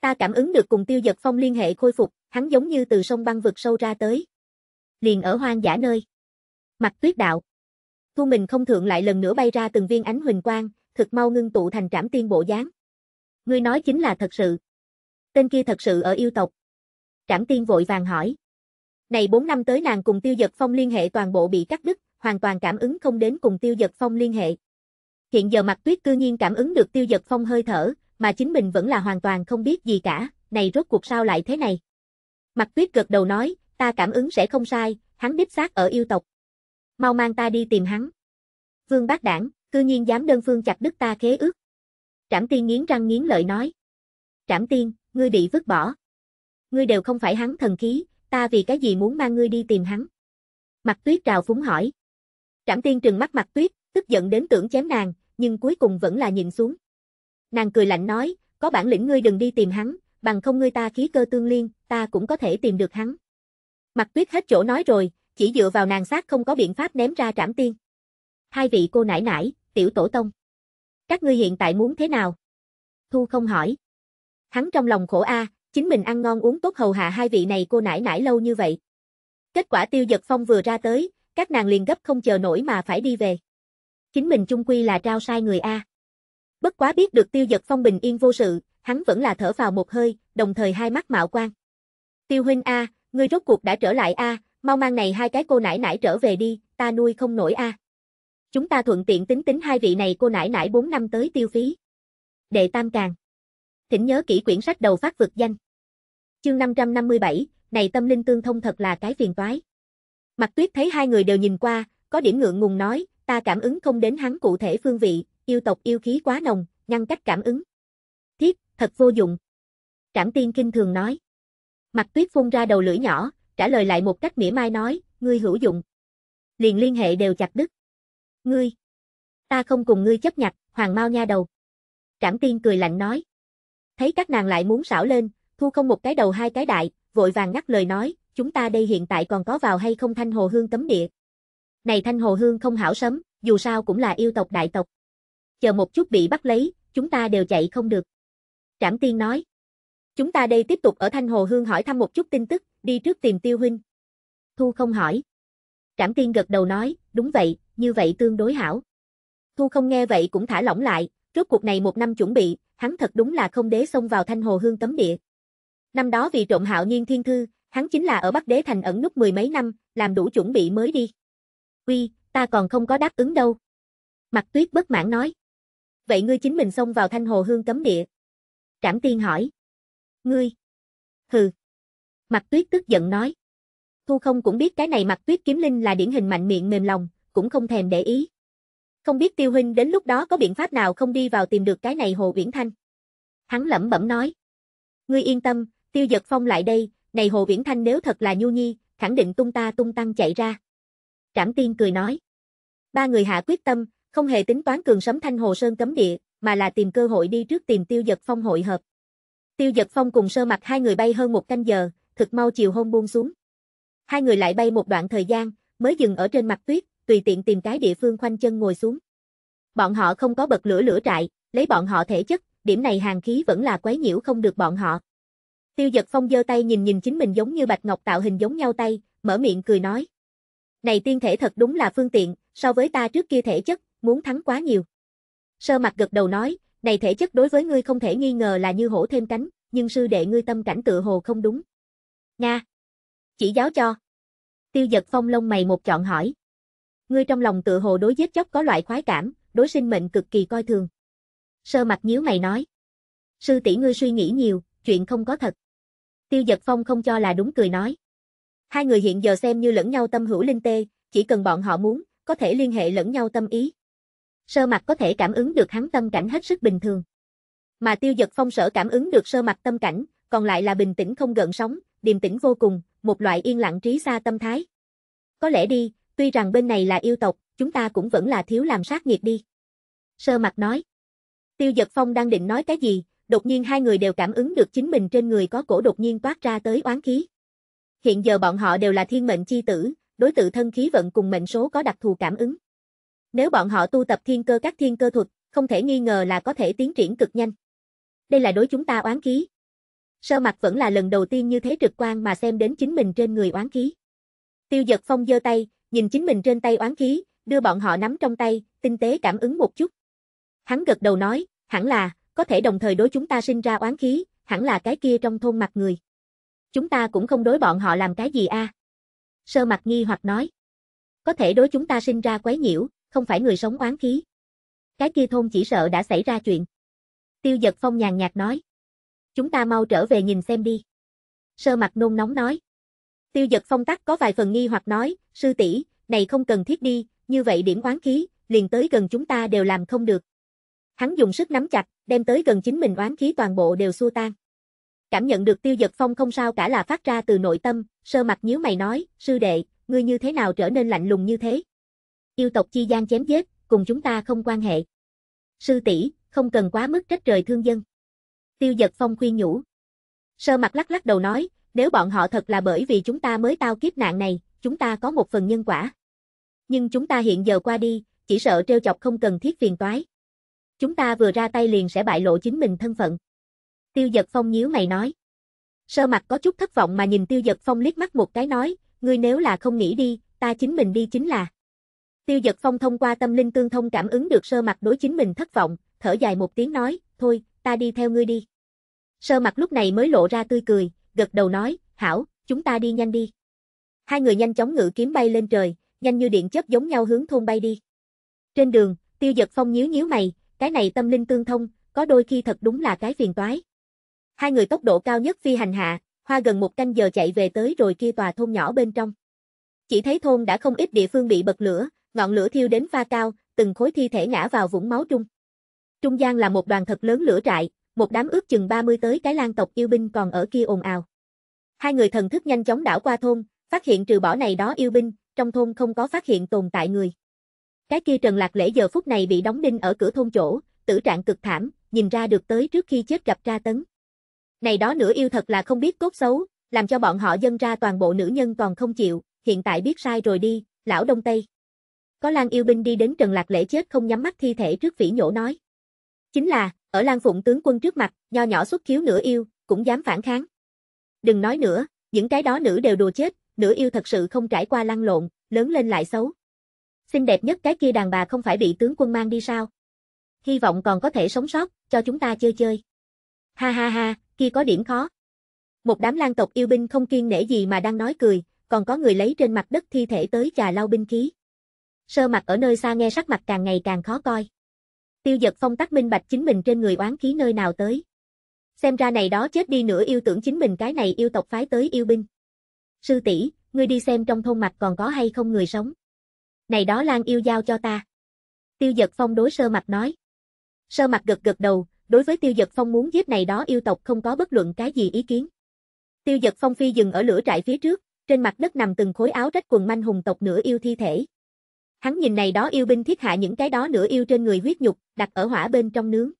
Ta cảm ứng được cùng tiêu giật phong liên hệ khôi phục, hắn giống như từ sông băng vực sâu ra tới. Liền ở hoang dã nơi. Mặt tuyết đạo. Thu mình không thượng lại lần nữa bay ra từng viên ánh huỳnh quang, thực mau ngưng tụ thành trảm tiên bộ dáng. Ngươi nói chính là thật sự. Tên kia thật sự ở yêu tộc. Trảm tiên vội vàng hỏi. Này 4 năm tới nàng cùng tiêu giật phong liên hệ toàn bộ bị cắt đứt, hoàn toàn cảm ứng không đến cùng tiêu giật phong liên hệ. Hiện giờ mặt tuyết cư nhiên cảm ứng được tiêu giật phong hơi thở, mà chính mình vẫn là hoàn toàn không biết gì cả, này rốt cuộc sao lại thế này. Mặt tuyết gật đầu nói, ta cảm ứng sẽ không sai, hắn đích xác ở yêu tộc mau mang ta đi tìm hắn. Vương bác đảng, cư nhiên dám đơn phương chặt đứt ta khế ước. Trảm tiên nghiến răng nghiến lợi nói. Trảm tiên, ngươi bị vứt bỏ. Ngươi đều không phải hắn thần khí, ta vì cái gì muốn mang ngươi đi tìm hắn. Mặt tuyết trào phúng hỏi. Trảm tiên trừng mắt mặt tuyết, tức giận đến tưởng chém nàng, nhưng cuối cùng vẫn là nhìn xuống. Nàng cười lạnh nói, có bản lĩnh ngươi đừng đi tìm hắn, bằng không ngươi ta khí cơ tương liên, ta cũng có thể tìm được hắn. Mặt tuyết hết chỗ nói rồi, chỉ dựa vào nàng sát không có biện pháp ném ra trảm tiên. Hai vị cô nãi nãi, tiểu tổ tông. Các ngươi hiện tại muốn thế nào? Thu không hỏi. Hắn trong lòng khổ a, chính mình ăn ngon uống tốt hầu hạ hai vị này cô nãi nãi lâu như vậy. Kết quả tiêu giật phong vừa ra tới, các nàng liền gấp không chờ nổi mà phải đi về. Chính mình chung quy là trao sai người A. Bất quá biết được tiêu giật phong bình yên vô sự, hắn vẫn là thở vào một hơi, đồng thời hai mắt mạo quan. Tiêu huynh A, ngươi rốt cuộc đã trở lại A, mau mang này hai cái cô nải nải trở về đi, ta nuôi không nổi a. À. Chúng ta thuận tiện tính tính hai vị này cô nải nải 4 năm tới tiêu phí. Đệ Tam Càng. Thỉnh nhớ kỹ quyển sách đầu phát vực danh. Chương 557, này tâm linh tương thông thật là cái phiền toái. Mặt tuyết thấy hai người đều nhìn qua, có điểm ngượng ngùng nói, ta cảm ứng không đến hắn cụ thể phương vị, yêu tộc yêu khí quá nồng, ngăn cách cảm ứng. Thiết, thật vô dụng. Trảm tiên kinh thường nói. Mặt tuyết phun ra đầu lưỡi nhỏ, trả lời lại một cách mỉa mai nói, ngươi hữu dụng. Liền liên hệ đều chặt đứt. Ngươi, ta không cùng ngươi chấp nhặt, hoàng mau nha đầu. Trảm tiên cười lạnh nói. Thấy các nàng lại muốn xảo lên, thu không một cái đầu hai cái đại, vội vàng ngắt lời nói, chúng ta đây hiện tại còn có vào hay không thanh hồ hương cấm địa. Này thanh hồ hương không hảo sấm, dù sao cũng là yêu tộc đại tộc. Chờ một chút bị bắt lấy, chúng ta đều chạy không được. Trảm tiên nói. Chúng ta đây tiếp tục ở thanh hồ hương hỏi thăm một chút tin tức, đi trước tìm tiêu huynh. Thu không hỏi. Trảm tiên gật đầu nói, đúng vậy, như vậy tương đối hảo. Thu không nghe vậy cũng thả lỏng lại, trước cuộc này một năm chuẩn bị, hắn thật đúng là không đế xông vào thanh hồ hương tấm địa. Năm đó vì trộm hạo nhiên thiên thư, hắn chính là ở Bắc Đế Thành ẩn nút mười mấy năm, làm đủ chuẩn bị mới đi. Uy, ta còn không có đáp ứng đâu. Mặt tuyết bất mãn nói. Vậy ngươi chính mình xông vào thanh hồ hương cấm địa. Trảm tiên hỏi. Ngươi. Hừ. Mặt tuyết tức giận nói. Thu không cũng biết cái này mặt tuyết kiếm linh là điển hình mạnh miệng mềm lòng, cũng không thèm để ý. Không biết tiêu huynh đến lúc đó có biện pháp nào không đi vào tìm được cái này Hồ Viễn Thanh. Hắn lẩm bẩm nói. Ngươi yên tâm, tiêu giật phong lại đây, này Hồ Viễn Thanh nếu thật là nhu nhi, khẳng định tung ta tung tăng chạy ra. Trảm tiên cười nói. Ba người hạ quyết tâm, không hề tính toán cường sấm thanh hồ sơn cấm địa, mà là tìm cơ hội đi trước tìm tiêu giật phong hội hợp. Tiêu giật phong cùng sơ mặt hai người bay hơn một canh giờ, thực mau chiều hôn buông xuống. Hai người lại bay một đoạn thời gian, mới dừng ở trên mặt tuyết, tùy tiện tìm cái địa phương khoanh chân ngồi xuống. Bọn họ không có bật lửa lửa trại, lấy bọn họ thể chất, điểm này hàng khí vẫn là quấy nhiễu không được bọn họ. Tiêu giật phong giơ tay nhìn nhìn chính mình giống như bạch ngọc tạo hình giống nhau tay, mở miệng cười nói. Này tiên thể thật đúng là phương tiện, so với ta trước kia thể chất, muốn thắng quá nhiều. Sơ mặt gật đầu nói, này thể chất đối với ngươi không thể nghi ngờ là như hổ thêm cánh, nhưng sư đệ ngươi tâm cảnh tự hồ không đúng. Nga. Chỉ giáo cho. Tiêu giật phong lông mày một chọn hỏi. Ngươi trong lòng tự hồ đối giết chóc có loại khoái cảm, đối sinh mệnh cực kỳ coi thường. Sơ mặt nhíu mày nói. Sư tỷ ngươi suy nghĩ nhiều, chuyện không có thật. Tiêu giật phong không cho là đúng cười nói. Hai người hiện giờ xem như lẫn nhau tâm hữu linh tê, chỉ cần bọn họ muốn, có thể liên hệ lẫn nhau tâm ý. Sơ mặt có thể cảm ứng được hắn tâm cảnh hết sức bình thường. Mà tiêu giật phong sở cảm ứng được sơ mặt tâm cảnh, còn lại là bình tĩnh không gợn sóng, điềm tĩnh vô cùng, một loại yên lặng trí xa tâm thái. Có lẽ đi, tuy rằng bên này là yêu tộc, chúng ta cũng vẫn là thiếu làm sát nghiệt đi. Sơ mặt nói. Tiêu giật phong đang định nói cái gì, đột nhiên hai người đều cảm ứng được chính mình trên người có cổ đột nhiên toát ra tới oán khí. Hiện giờ bọn họ đều là thiên mệnh chi tử, đối tự thân khí vận cùng mệnh số có đặc thù cảm ứng. Nếu bọn họ tu tập thiên cơ các thiên cơ thuật, không thể nghi ngờ là có thể tiến triển cực nhanh. Đây là đối chúng ta oán khí, sơ mặt vẫn là lần đầu tiên như thế trực quan mà xem đến chính mình trên người oán khí. Tiêu giật phong giơ tay, nhìn chính mình trên tay oán khí, đưa bọn họ nắm trong tay, tinh tế cảm ứng một chút. Hắn gật đầu nói, hẳn là, có thể đồng thời đối chúng ta sinh ra oán khí, hẳn là cái kia trong thôn mặt người. Chúng ta cũng không đối bọn họ làm cái gì a Sơ mặt nghi hoặc nói. Có thể đối chúng ta sinh ra quấy nhiễu, không phải người sống oán khí. Cái kia thôn chỉ sợ đã xảy ra chuyện. Tiêu giật phong nhàn nhạt nói chúng ta mau trở về nhìn xem đi. Sơ mặt nôn nóng nói. Tiêu giật phong tắc có vài phần nghi hoặc nói, sư tỷ này không cần thiết đi, như vậy điểm oán khí, liền tới gần chúng ta đều làm không được. Hắn dùng sức nắm chặt, đem tới gần chính mình oán khí toàn bộ đều xua tan. Cảm nhận được tiêu giật phong không sao cả là phát ra từ nội tâm, sơ mặt nhíu mày nói, sư đệ, ngươi như thế nào trở nên lạnh lùng như thế? Yêu tộc chi gian chém giết, cùng chúng ta không quan hệ. Sư tỷ không cần quá mức trách trời thương dân. Tiêu Giật Phong khuyên nhủ. Sơ mặt lắc lắc đầu nói, nếu bọn họ thật là bởi vì chúng ta mới tao kiếp nạn này, chúng ta có một phần nhân quả. Nhưng chúng ta hiện giờ qua đi, chỉ sợ treo chọc không cần thiết phiền toái. Chúng ta vừa ra tay liền sẽ bại lộ chính mình thân phận. Tiêu Giật Phong nhíu mày nói. Sơ mặt có chút thất vọng mà nhìn Tiêu Giật Phong liếc mắt một cái nói, ngươi nếu là không nghĩ đi, ta chính mình đi chính là. Tiêu Giật Phong thông qua tâm linh tương thông cảm ứng được sơ mặt đối chính mình thất vọng, thở dài một tiếng nói, thôi, ta đi theo ngươi đi. Sơ mặt lúc này mới lộ ra tươi cười, gật đầu nói, hảo, chúng ta đi nhanh đi. Hai người nhanh chóng ngự kiếm bay lên trời, nhanh như điện chớp giống nhau hướng thôn bay đi. Trên đường, tiêu giật phong nhíu nhíu mày, cái này tâm linh tương thông, có đôi khi thật đúng là cái phiền toái. Hai người tốc độ cao nhất phi hành hạ, hoa gần một canh giờ chạy về tới rồi kia tòa thôn nhỏ bên trong. Chỉ thấy thôn đã không ít địa phương bị bật lửa, ngọn lửa thiêu đến pha cao, từng khối thi thể ngã vào vũng máu trung. Trung gian là một đoàn thật lớn lửa trại, một đám ước chừng 30 tới cái lang tộc yêu binh còn ở kia ồn ào. Hai người thần thức nhanh chóng đảo qua thôn, phát hiện trừ bỏ này đó yêu binh, trong thôn không có phát hiện tồn tại người. Cái kia Trần Lạc Lễ giờ phút này bị đóng đinh ở cửa thôn chỗ, tử trạng cực thảm, nhìn ra được tới trước khi chết gặp tra tấn. Này đó nửa yêu thật là không biết cốt xấu, làm cho bọn họ dâng ra toàn bộ nữ nhân còn không chịu, hiện tại biết sai rồi đi, lão Đông Tây. Có lang yêu binh đi đến Trần Lạc Lễ chết không nhắm mắt thi thể trước phỉ nhổ nói. Chính là, ở Lan Phụng tướng quân trước mặt, nho nhỏ xuất khiếu nửa yêu, cũng dám phản kháng. Đừng nói nữa, những cái đó nữ đều đùa chết, nửa yêu thật sự không trải qua lăn lộn, lớn lên lại xấu. Xinh đẹp nhất cái kia đàn bà không phải bị tướng quân mang đi sao? Hy vọng còn có thể sống sót, cho chúng ta chơi chơi. Ha ha ha, kia có điểm khó. Một đám lang tộc yêu binh không kiên nể gì mà đang nói cười, còn có người lấy trên mặt đất thi thể tới trà lau binh khí. Sơ mặt ở nơi xa nghe sắc mặt càng ngày càng khó coi. Tiêu giật phong tắc minh bạch chính mình trên người oán khí nơi nào tới. Xem ra này đó chết đi nữa yêu tưởng chính mình cái này yêu tộc phái tới yêu binh. Sư tỷ, ngươi đi xem trong thôn mạch còn có hay không người sống. Này đó Lan yêu giao cho ta. Tiêu giật phong đối sơ mặt nói. Sơ mặt gật gật đầu, đối với tiêu giật phong muốn giết này đó yêu tộc không có bất luận cái gì ý kiến. Tiêu giật phong phi dừng ở lửa trại phía trước, trên mặt đất nằm từng khối áo rách quần manh hùng tộc nửa yêu thi thể, Hắn nhìn này đó yêu binh thiết hạ những cái đó nửa yêu trên người huyết nhục, đặt ở hỏa bên trong nướng.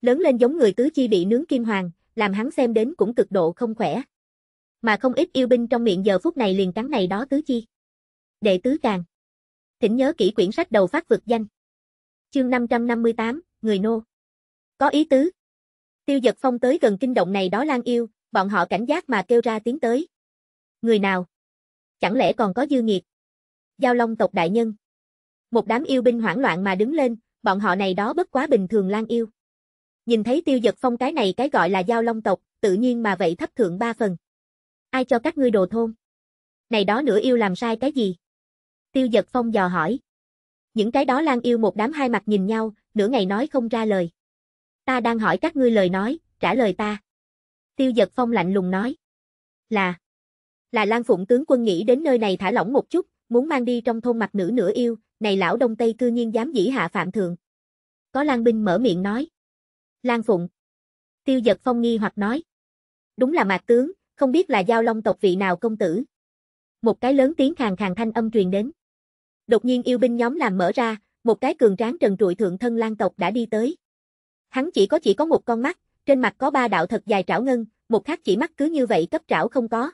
Lớn lên giống người tứ chi bị nướng kim hoàng, làm hắn xem đến cũng cực độ không khỏe. Mà không ít yêu binh trong miệng giờ phút này liền cắn này đó tứ chi. Đệ tứ càng. Thỉnh nhớ kỹ quyển sách đầu phát vực danh. Chương 558, Người Nô. Có ý tứ. Tiêu giật phong tới gần kinh động này đó lan yêu, bọn họ cảnh giác mà kêu ra tiếng tới. Người nào? Chẳng lẽ còn có dư nghiệt? Giao Long tộc đại nhân. Một đám yêu binh hoảng loạn mà đứng lên, bọn họ này đó bất quá bình thường lang yêu. Nhìn thấy tiêu giật phong cái này cái gọi là giao long tộc, tự nhiên mà vậy thấp thượng ba phần. Ai cho các ngươi đồ thôn? Này đó nửa yêu làm sai cái gì? Tiêu giật phong dò hỏi. Những cái đó lang yêu một đám hai mặt nhìn nhau, nửa ngày nói không ra lời. Ta đang hỏi các ngươi lời nói, trả lời ta. Tiêu giật phong lạnh lùng nói. Là. Là lang Phụng tướng quân nghĩ đến nơi này thả lỏng một chút, muốn mang đi trong thôn mặt nữ nửa yêu, này lão đông tây cư nhiên dám dĩ hạ phạm thượng. Có Lang binh mở miệng nói. Lang Phụng. Tiêu giật phong nghi hoặc nói. Đúng là mạc tướng, không biết là giao long tộc vị nào công tử. Một cái lớn tiếng khàn khàn thanh âm truyền đến. Đột nhiên yêu binh nhóm làm mở ra, một cái cường tráng trần trụi thượng thân Lang tộc đã đi tới. Hắn chỉ có chỉ có một con mắt, trên mặt có ba đạo thật dài trảo ngân, một khác chỉ mắt cứ như vậy cấp trảo không có.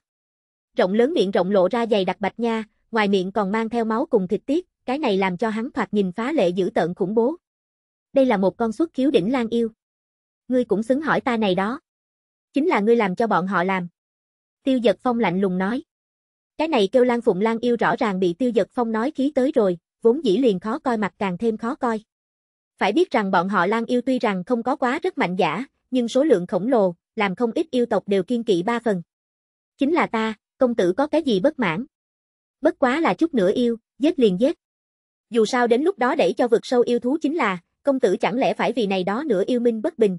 Rộng lớn miệng rộng lộ ra dày đặc bạch nha, ngoài miệng còn mang theo máu cùng thịt tiết, cái này làm cho hắn thoạt nhìn phá lệ dữ tợn khủng bố. Đây là một con xuất khiếu đỉnh lang yêu. Ngươi cũng xứng hỏi ta này đó. Chính là ngươi làm cho bọn họ làm. Tiêu giật phong lạnh lùng nói. Cái này kêu Lan Phụng Lan yêu rõ ràng bị Tiêu Giật Phong nói khí tới rồi, vốn dĩ liền khó coi mặt càng thêm khó coi. Phải biết rằng bọn họ Lan yêu tuy rằng không có quá rất mạnh giả, nhưng số lượng khổng lồ, làm không ít yêu tộc đều kiên kỵ ba phần. Chính là ta, công tử có cái gì bất mãn? Bất quá là chút nữa yêu, giết liền giết. Dù sao đến lúc đó đẩy cho vượt sâu yêu thú chính là, công tử chẳng lẽ phải vì này đó nữa yêu minh bất bình.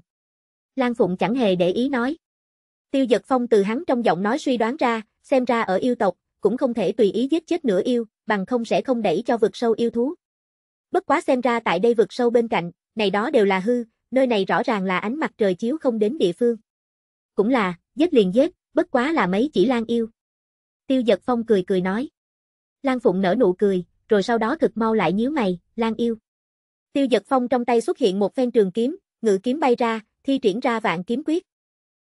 Lan Phụng chẳng hề để ý nói. Tiêu giật phong từ hắn trong giọng nói suy đoán ra, xem ra ở yêu tộc, cũng không thể tùy ý giết chết nửa yêu, bằng không sẽ không đẩy cho vượt sâu yêu thú. Bất quá xem ra tại đây vượt sâu bên cạnh, này đó đều là hư, nơi này rõ ràng là ánh mặt trời chiếu không đến địa phương. Cũng là, giết liền giết, bất quá là mấy chỉ lan yêu. Tiêu giật phong cười cười nói. Lan Phụng nở nụ cười, rồi sau đó cực mau lại nhíu mày, Lan yêu. Tiêu giật phong trong tay xuất hiện một phen trường kiếm, ngự kiếm bay ra, thi triển ra vạn kiếm quyết.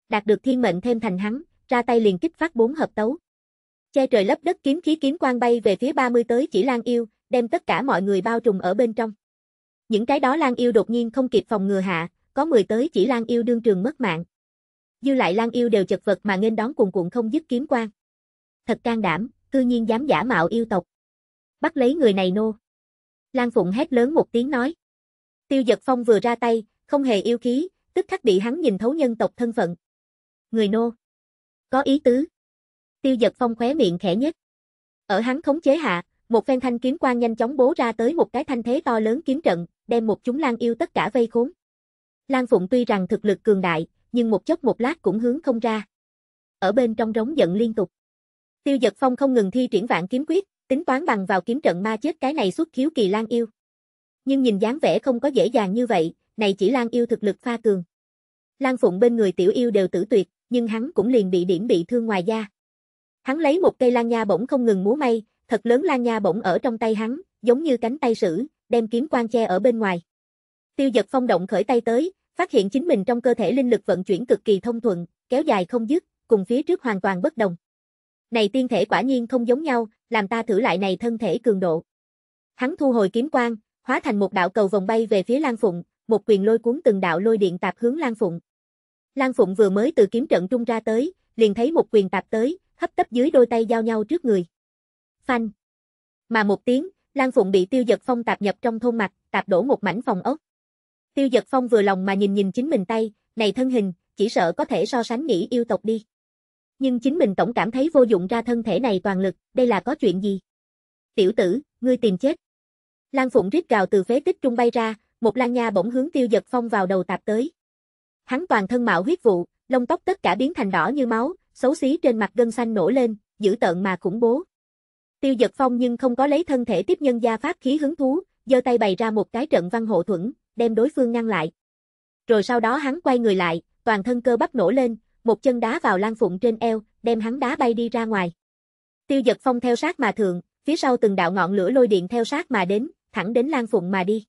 Đạt được thiên mệnh thêm thành hắn, ra tay liền kích phát bốn hợp tấu. Che trời lấp đất kiếm khí kiếm quang bay về phía 30 tới chỉ Lan yêu, đem tất cả mọi người bao trùm ở bên trong. Những cái đó Lan yêu đột nhiên không kịp phòng ngừa hạ, có 10 tới chỉ Lan yêu đương trường mất mạng. Dư lại Lan yêu đều chật vật mà nên đón cuồn cuộn không dứt kiếm quang. Thật can đảm, cư nhiên dám giả mạo yêu tộc bắt lấy người này nô. Lan Phụng hét lớn một tiếng nói. Tiêu giật phong vừa ra tay, không hề yêu khí, tức khắc bị hắn nhìn thấu nhân tộc thân phận. Người nô. Có ý tứ. Tiêu giật phong khóe miệng khẽ nhất. Ở hắn khống chế hạ, một phen thanh kiếm quan nhanh chóng bố ra tới một cái thanh thế to lớn kiếm trận, đem một chúng Lan yêu tất cả vây khốn. Lan Phụng tuy rằng thực lực cường đại, nhưng một chốc một lát cũng hướng không ra. Ở bên trong rống giận liên tục. Tiêu giật phong không ngừng thi triển vạn kiếm quyết, tính toán bằng vào kiếm trận ma chết cái này xuất khiếu kỳ Lan yêu. Nhưng nhìn dáng vẻ không có dễ dàng như vậy, này chỉ Lan yêu thực lực pha cường. Lan Phụng bên người tiểu yêu đều tử tuyệt, nhưng hắn cũng liền bị điểm bị thương ngoài da. Hắn lấy một cây lan nha bổng không ngừng múa may, thật lớn lan nha bổng ở trong tay hắn, giống như cánh tay sử, đem kiếm quan che ở bên ngoài. Tiêu giật phong động khởi tay tới, phát hiện chính mình trong cơ thể linh lực vận chuyển cực kỳ thông thuận, kéo dài không dứt, cùng phía trước hoàn toàn bất đồng. Này tiên thể quả nhiên không giống nhau, làm ta thử lại này thân thể cường độ. Hắn thu hồi kiếm quang, hóa thành một đạo cầu vòng bay về phía Lan Phụng, một quyền lôi cuốn từng đạo lôi điện tạp hướng Lan Phụng. Lan Phụng vừa mới từ kiếm trận trung ra tới, liền thấy một quyền tạp tới, hấp tấp dưới đôi tay giao nhau trước người. Phanh. Mà một tiếng, Lan Phụng bị Tiêu Giật Phong tạp nhập trong thôn mặt, tạp đổ một mảnh phòng ốc. Tiêu Giật Phong vừa lòng mà nhìn nhìn chính mình tay, này thân hình, chỉ sợ có thể so sánh nghĩ yêu tộc đi nhưng chính mình tổng cảm thấy vô dụng ra thân thể này toàn lực, đây là có chuyện gì? Tiểu tử, ngươi tìm chết. Lan Phụng rít gào từ phế tích trung bay ra, một lan nha bỗng hướng tiêu giật phong vào đầu tạp tới. Hắn toàn thân mạo huyết vụ, lông tóc tất cả biến thành đỏ như máu, xấu xí trên mặt gân xanh nổ lên, dữ tợn mà khủng bố. Tiêu giật phong nhưng không có lấy thân thể tiếp nhân gia phát khí hứng thú, giơ tay bày ra một cái trận văn hộ thuẫn, đem đối phương ngăn lại. Rồi sau đó hắn quay người lại, toàn thân cơ bắp nổ lên, một chân đá vào Lan Phụng trên eo, đem hắn đá bay đi ra ngoài. Tiêu giật phong theo sát mà thượng, phía sau từng đạo ngọn lửa lôi điện theo sát mà đến, thẳng đến Lan Phụng mà đi.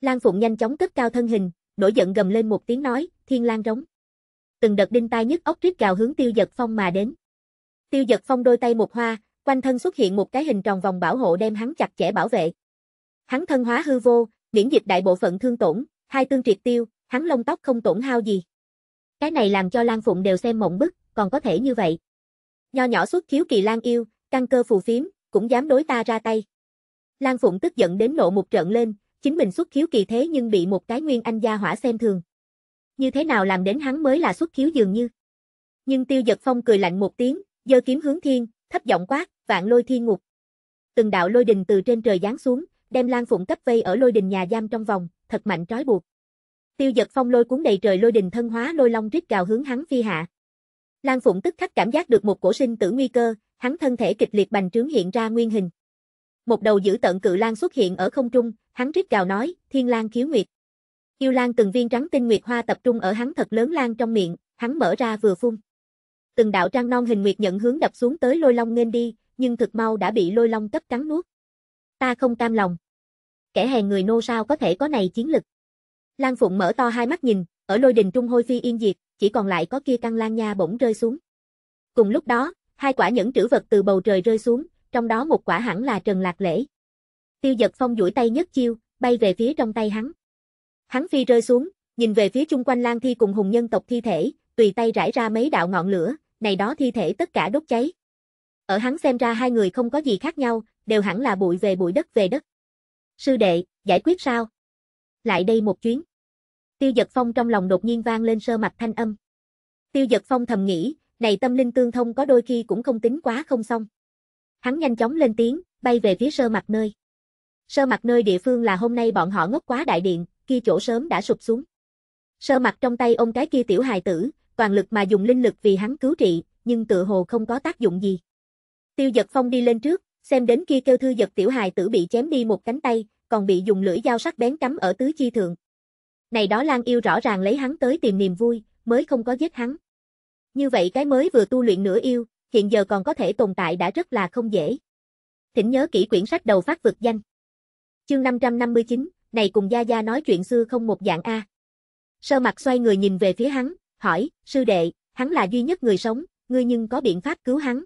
Lan Phụng nhanh chóng cất cao thân hình, nổi giận gầm lên một tiếng nói, thiên lang rống. Từng đợt đinh tai nhức ốc rít gào hướng tiêu giật phong mà đến. Tiêu giật phong đôi tay một hoa, quanh thân xuất hiện một cái hình tròn vòng bảo hộ đem hắn chặt chẽ bảo vệ. Hắn thân hóa hư vô, miễn dịch đại bộ phận thương tổn, hai tương triệt tiêu, hắn lông tóc không tổn hao gì. Cái này làm cho Lan Phụng đều xem mộng bức, còn có thể như vậy. Nho nhỏ xuất khiếu kỳ Lan yêu, căng cơ phù phiếm, cũng dám đối ta ra tay. Lan Phụng tức giận đến nộ một trận lên, chính mình xuất khiếu kỳ thế nhưng bị một cái nguyên anh gia hỏa xem thường. Như thế nào làm đến hắn mới là xuất khiếu dường như. Nhưng Tiêu Giật Phong cười lạnh một tiếng, giơ kiếm hướng thiên, thấp giọng quát, vạn lôi thiên ngục. Từng đạo lôi đình từ trên trời giáng xuống, đem Lan Phụng cấp vây ở lôi đình nhà giam trong vòng, thật mạnh trói buộc. Tiêu giật phong lôi cuốn đầy trời lôi đình thân hóa lôi long rít gào hướng hắn phi hạ. Lan Phụng tức khắc cảm giác được một cổ sinh tử nguy cơ, hắn thân thể kịch liệt bành trướng hiện ra nguyên hình. Một đầu giữ tận cự lan xuất hiện ở không trung, hắn rít gào nói, "Thiên Lan khiếu nguyệt." Yêu lan từng viên trắng tinh nguyệt hoa tập trung ở hắn thật lớn lan trong miệng, hắn mở ra vừa phun. Từng đạo trang non hình nguyệt nhận hướng đập xuống tới lôi long nên đi, nhưng thực mau đã bị lôi long cấp cắn nuốt. Ta không cam lòng. Kẻ hèn người nô sao có thể có này chiến lực. Lan Phụng mở to hai mắt nhìn, ở lôi đình trung hôi phi yên diệt, chỉ còn lại có kia căn lan nha bỗng rơi xuống. Cùng lúc đó, hai quả nhẫn trữ vật từ bầu trời rơi xuống, trong đó một quả hẳn là Trần Lạc Lễ. Tiêu giật phong duỗi tay nhất chiêu, bay về phía trong tay hắn. Hắn phi rơi xuống, nhìn về phía chung quanh Lan Thi cùng hùng nhân tộc thi thể, tùy tay rải ra mấy đạo ngọn lửa, này đó thi thể tất cả đốt cháy. Ở hắn xem ra hai người không có gì khác nhau, đều hẳn là bụi về bụi đất về đất. Sư đệ, giải quyết sao? lại đây một chuyến. Tiêu giật phong trong lòng đột nhiên vang lên sơ mạch thanh âm. Tiêu giật phong thầm nghĩ, này tâm linh tương thông có đôi khi cũng không tính quá không xong. Hắn nhanh chóng lên tiếng, bay về phía sơ mặt nơi. Sơ mặt nơi địa phương là hôm nay bọn họ ngốc quá đại điện, kia chỗ sớm đã sụp xuống. Sơ mặt trong tay ôm cái kia tiểu hài tử, toàn lực mà dùng linh lực vì hắn cứu trị, nhưng tựa hồ không có tác dụng gì. Tiêu giật phong đi lên trước, xem đến kia kêu thư giật tiểu hài tử bị chém đi một cánh tay, còn bị dùng lưỡi dao sắc bén cắm ở tứ chi thượng. Này đó lang yêu rõ ràng lấy hắn tới tìm niềm vui, mới không có giết hắn. Như vậy cái mới vừa tu luyện nửa yêu, hiện giờ còn có thể tồn tại đã rất là không dễ. Thỉnh nhớ kỹ quyển sách đầu phát vực danh. Chương 559, này cùng Gia Gia nói chuyện xưa không một dạng A. Sơ mặt xoay người nhìn về phía hắn, hỏi, sư đệ, hắn là duy nhất người sống, ngươi nhưng có biện pháp cứu hắn.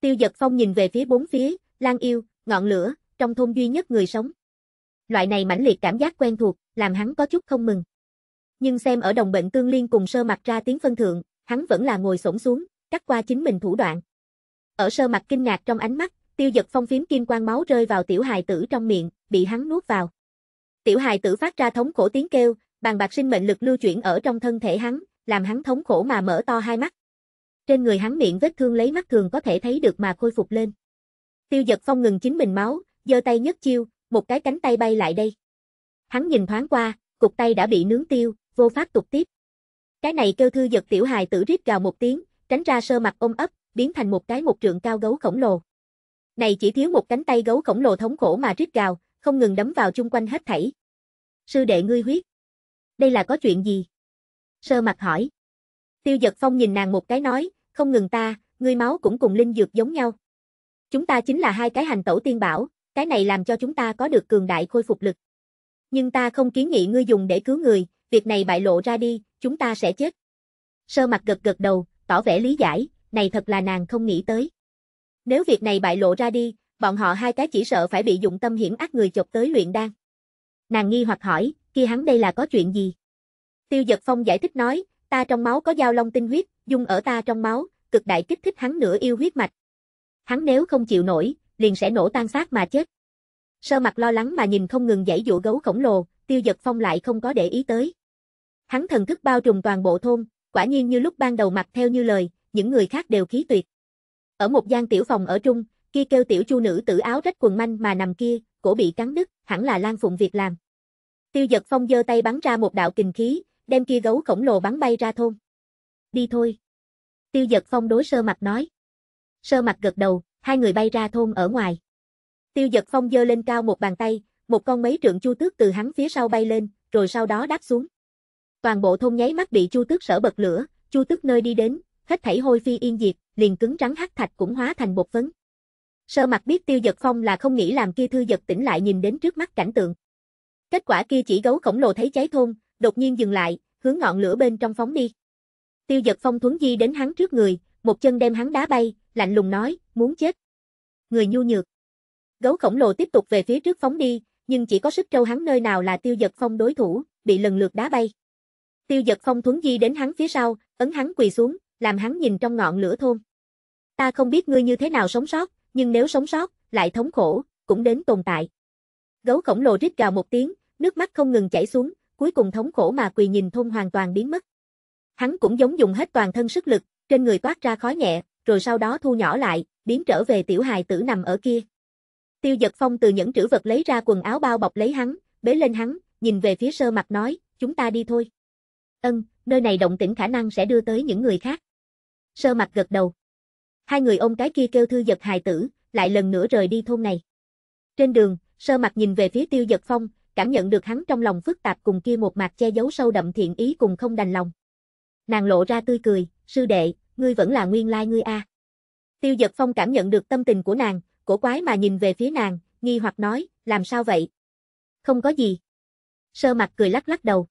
Tiêu giật phong nhìn về phía bốn phía, lang yêu, ngọn lửa, trong thôn duy nhất người sống. Loại này mãnh liệt cảm giác quen thuộc, làm hắn có chút không mừng. Nhưng xem ở đồng bệnh tương liên cùng sơ mặt ra tiếng phân thượng, hắn vẫn là ngồi xổm xuống, cắt qua chính mình thủ đoạn. Ở sơ mặt kinh ngạc trong ánh mắt, tiêu giật phong phím kim quang máu rơi vào tiểu hài tử trong miệng, bị hắn nuốt vào. Tiểu hài tử phát ra thống khổ tiếng kêu, bàn bạc sinh mệnh lực lưu chuyển ở trong thân thể hắn, làm hắn thống khổ mà mở to hai mắt. Trên người hắn miệng vết thương lấy mắt thường có thể thấy được mà khôi phục lên. Tiêu giật phong ngừng chính mình máu, giơ tay nhất chiêu, một cái cánh tay bay lại đây. Hắn nhìn thoáng qua, cục tay đã bị nướng tiêu, vô pháp tục tiếp. Cái này kêu thư giật tiểu hài tử rít gào một tiếng, tránh ra sơ mặt ôm ấp, biến thành một cái một trượng cao gấu khổng lồ. Này chỉ thiếu một cánh tay gấu khổng lồ thống khổ mà rít gào, không ngừng đấm vào chung quanh hết thảy. Sư đệ ngươi huyết. Đây là có chuyện gì? Sơ mặt hỏi. Tiêu giật phong nhìn nàng một cái nói, không ngừng ta, ngươi máu cũng cùng linh dược giống nhau. Chúng ta chính là hai cái hành tẩu tiên bảo, cái này làm cho chúng ta có được cường đại khôi phục lực. Nhưng ta không kiến nghị ngươi dùng để cứu người, việc này bại lộ ra đi, chúng ta sẽ chết. Sơ mặt gật gật đầu, tỏ vẻ lý giải, này thật là nàng không nghĩ tới. Nếu việc này bại lộ ra đi, bọn họ hai cái chỉ sợ phải bị dụng tâm hiểm ác người chọc tới luyện đan. Nàng nghi hoặc hỏi, kia hắn đây là có chuyện gì? Tiêu giật phong giải thích nói, ta trong máu có dao long tinh huyết, dung ở ta trong máu, cực đại kích thích hắn nửa yêu huyết mạch. Hắn nếu không chịu nổi, liền sẽ nổ tan xác mà chết. Sơ mặt lo lắng mà nhìn không ngừng dãy dụ gấu khổng lồ, tiêu giật phong lại không có để ý tới. Hắn thần thức bao trùm toàn bộ thôn, quả nhiên như lúc ban đầu mặt theo như lời, những người khác đều khí tuyệt. Ở một gian tiểu phòng ở trung, kia kêu tiểu chu nữ tử áo rách quần manh mà nằm kia, cổ bị cắn đứt, hẳn là Lan Phụng việc làm. Tiêu giật phong giơ tay bắn ra một đạo kình khí, đem kia gấu khổng lồ bắn bay ra thôn. Đi thôi. Tiêu giật phong đối sơ mặt nói. Sơ mặt gật đầu, hai người bay ra thôn ở ngoài. Tiêu giật phong dơ lên cao một bàn tay, một con mấy trượng chu tước từ hắn phía sau bay lên, rồi sau đó đáp xuống. Toàn bộ thôn nháy mắt bị chu tước sở bật lửa, chu tước nơi đi đến, hết thảy hôi phi yên diệt, liền cứng rắn hắc thạch cũng hóa thành bột phấn. Sơ mặt biết tiêu giật phong là không nghĩ làm kia thư giật tỉnh lại nhìn đến trước mắt cảnh tượng. Kết quả kia chỉ gấu khổng lồ thấy cháy thôn, đột nhiên dừng lại, hướng ngọn lửa bên trong phóng đi. Tiêu giật phong thuấn di đến hắn trước người, một chân đem hắn đá bay, lạnh lùng nói, muốn chết. Người nhu nhược. Gấu khổng lồ tiếp tục về phía trước phóng đi, nhưng chỉ có sức trâu hắn nơi nào là tiêu giật phong đối thủ, bị lần lượt đá bay. Tiêu giật phong thuấn di đến hắn phía sau, ấn hắn quỳ xuống, làm hắn nhìn trong ngọn lửa thôn. Ta không biết ngươi như thế nào sống sót, nhưng nếu sống sót, lại thống khổ, cũng đến tồn tại. Gấu khổng lồ rít gào một tiếng, nước mắt không ngừng chảy xuống, cuối cùng thống khổ mà quỳ nhìn thôn hoàn toàn biến mất. Hắn cũng giống dùng hết toàn thân sức lực, trên người toát ra khói nhẹ, rồi sau đó thu nhỏ lại, biến trở về tiểu hài tử nằm ở kia. Tiêu giật phong từ những trữ vật lấy ra quần áo bao bọc lấy hắn, bế lên hắn, nhìn về phía sơ mặt nói, chúng ta đi thôi. Ân, nơi này động tĩnh khả năng sẽ đưa tới những người khác. Sơ mặt gật đầu. Hai người ôm cái kia kêu thư giật hài tử, lại lần nữa rời đi thôn này. Trên đường, sơ mặt nhìn về phía tiêu giật phong, cảm nhận được hắn trong lòng phức tạp cùng kia một mặt che giấu sâu đậm thiện ý cùng không đành lòng. Nàng lộ ra tươi cười, sư đệ, ngươi vẫn là nguyên lai ngươi a. Tiêu Dật Phong cảm nhận được tâm tình của nàng, cổ quái mà nhìn về phía nàng, nghi hoặc nói, làm sao vậy? Không có gì. Sơ mặt cười lắc lắc đầu.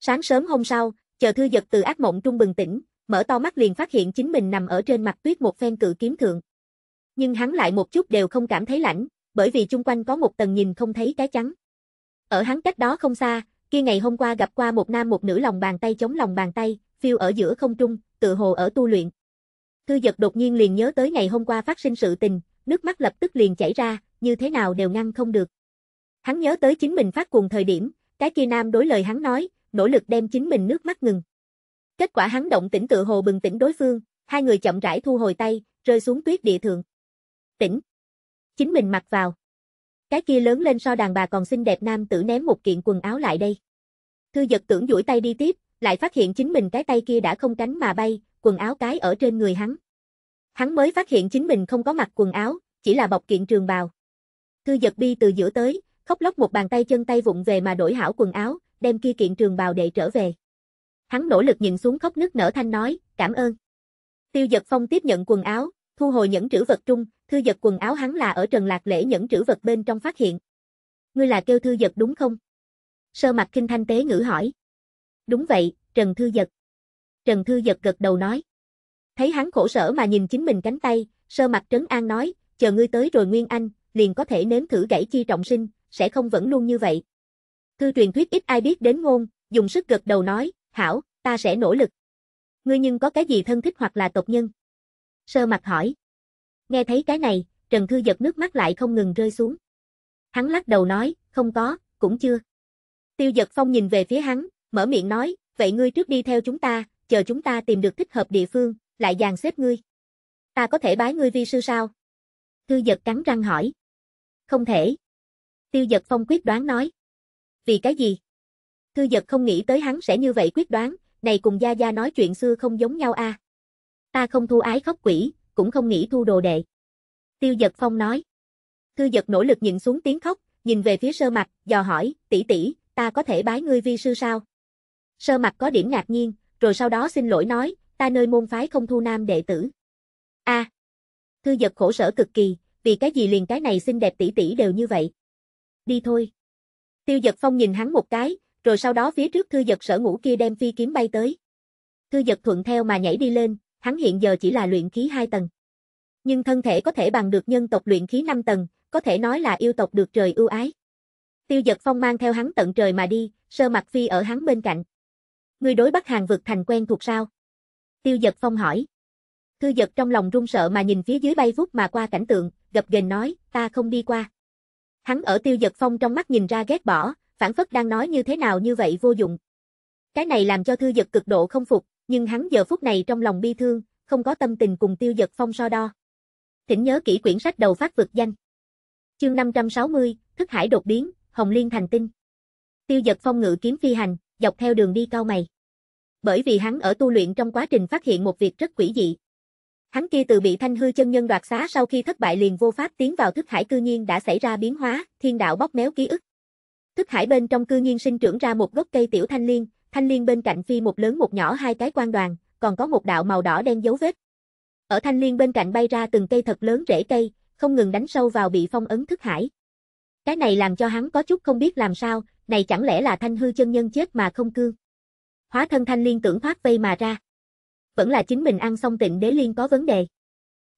Sáng sớm hôm sau, chờ thư giật từ ác mộng trung bừng tỉnh, mở to mắt liền phát hiện chính mình nằm ở trên mặt tuyết một phen cự kiếm thượng. Nhưng hắn lại một chút đều không cảm thấy lạnh, bởi vì chung quanh có một tầng nhìn không thấy cái trắng. Ở hắn cách đó không xa, kia ngày hôm qua gặp qua một nam một nữ lòng bàn tay chống lòng bàn tay, phiêu ở giữa không trung, tự hồ ở tu luyện. Thư giật đột nhiên liền nhớ tới ngày hôm qua phát sinh sự tình, nước mắt lập tức liền chảy ra, như thế nào đều ngăn không được. Hắn nhớ tới chính mình phát cuồng thời điểm, cái kia nam đối lời hắn nói, nỗ lực đem chính mình nước mắt ngừng. Kết quả hắn động tỉnh tự hồ bừng tỉnh đối phương, hai người chậm rãi thu hồi tay, rơi xuống tuyết địa thượng. Tỉnh. Chính mình mặc vào. Cái kia lớn lên so đàn bà còn xinh đẹp nam tử ném một kiện quần áo lại đây. Thư giật tưởng duỗi tay đi tiếp, lại phát hiện chính mình cái tay kia đã không cánh mà bay, quần áo cái ở trên người hắn. Hắn mới phát hiện chính mình không có mặc quần áo, chỉ là bọc kiện trường bào. Thư giật bi từ giữa tới, khóc lóc một bàn tay chân tay vụng về mà đổi hảo quần áo, đem kia kiện trường bào để trở về. Hắn nỗ lực nhìn xuống khóc nước nở thanh nói, cảm ơn. Tiêu giật phong tiếp nhận quần áo, thu hồi những trữ vật trung, thư giật quần áo hắn là ở trần lạc lễ những trữ vật bên trong phát hiện. Ngươi là kêu thư giật đúng không? Sơ mặt kinh thanh tế ngữ hỏi. Đúng vậy, Trần Thư Giật. Trần Thư Giật gật đầu nói. Thấy hắn khổ sở mà nhìn chính mình cánh tay, sơ mặt Trấn An nói, chờ ngươi tới rồi Nguyên Anh, liền có thể nếm thử gãy chi trọng sinh, sẽ không vẫn luôn như vậy. Thư truyền thuyết ít ai biết đến ngôn, dùng sức gật đầu nói, hảo, ta sẽ nỗ lực. Ngươi nhưng có cái gì thân thích hoặc là tộc nhân? Sơ mặt hỏi. Nghe thấy cái này, Trần Thư giật nước mắt lại không ngừng rơi xuống. Hắn lắc đầu nói, không có, cũng chưa. Tiêu giật phong nhìn về phía hắn, mở miệng nói, vậy ngươi trước đi theo chúng ta, chờ chúng ta tìm được thích hợp địa phương, lại dàn xếp ngươi. Ta có thể bái ngươi vi sư sao? Tư giật cắn răng hỏi. Không thể. Tiêu giật phong quyết đoán nói. Vì cái gì? Tư giật không nghĩ tới hắn sẽ như vậy quyết đoán, này cùng Gia Gia nói chuyện xưa không giống nhau a. Ta không thu ái khóc quỷ, cũng không nghĩ thu đồ đệ. Tiêu giật phong nói. Tư giật nỗ lực nhìn xuống tiếng khóc, nhìn về phía sơ mặt, dò hỏi, tỷ tỷ, ta có thể bái ngươi vi sư sao? Sơ mặt có điểm ngạc nhiên, rồi sau đó xin lỗi nói, ta nơi môn phái không thu nam đệ tử. a à, Thư giật khổ sở cực kỳ, vì cái gì liền cái này xinh đẹp tỷ tỷ đều như vậy. Đi thôi. Tiêu giật phong nhìn hắn một cái, rồi sau đó phía trước thư giật sở ngủ kia đem phi kiếm bay tới. Thư giật thuận theo mà nhảy đi lên, hắn hiện giờ chỉ là luyện khí hai tầng. Nhưng thân thể có thể bằng được nhân tộc luyện khí 5 tầng, có thể nói là yêu tộc được trời ưu ái. Tiêu giật phong mang theo hắn tận trời mà đi, sơ mặt phi ở hắn bên cạnh. Ngươi đối Bắc Hàn vực thành quen thuộc sao? Tiêu Dật phong hỏi. Thư Dật trong lòng run sợ mà nhìn phía dưới bay vút mà qua cảnh tượng, gập ghềnh nói, ta không đi qua. Hắn ở tiêu Dật phong trong mắt nhìn ra ghét bỏ, phản phất đang nói như thế nào như vậy vô dụng. Cái này làm cho thư Dật cực độ không phục, nhưng hắn giờ phút này trong lòng bi thương, không có tâm tình cùng tiêu Dật phong so đo. Thỉnh nhớ kỹ quyển sách đầu phát vực danh. Chương 560, Thức Hải đột biến, Hồng Liên thành tinh. Tiêu Dật phong ngự kiếm phi hành, dọc theo đường đi cao mày. Bởi vì hắn ở tu luyện trong quá trình phát hiện một việc rất quỷ dị. Hắn kia từ bị thanh hư chân nhân đoạt xá sau khi thất bại liền vô pháp tiến vào thức hải cư nhiên đã xảy ra biến hóa, thiên đạo bóc méo ký ức. Thức hải bên trong cư nhiên sinh trưởng ra một gốc cây tiểu thanh liên, thanh liên bên cạnh phi một lớn một nhỏ hai cái quan đoàn, còn có một đạo màu đỏ đen dấu vết. Ở thanh liên bên cạnh bay ra từng cây thật lớn rễ cây, không ngừng đánh sâu vào bị phong ấn thức hải. Cái này làm cho hắn có chút không biết làm sao, này chẳng lẽ là thanh hư chân nhân chết mà không cương. Hóa thân thanh liên tưởng thoát vây mà ra. Vẫn là chính mình ăn xong tịnh đế liên có vấn đề.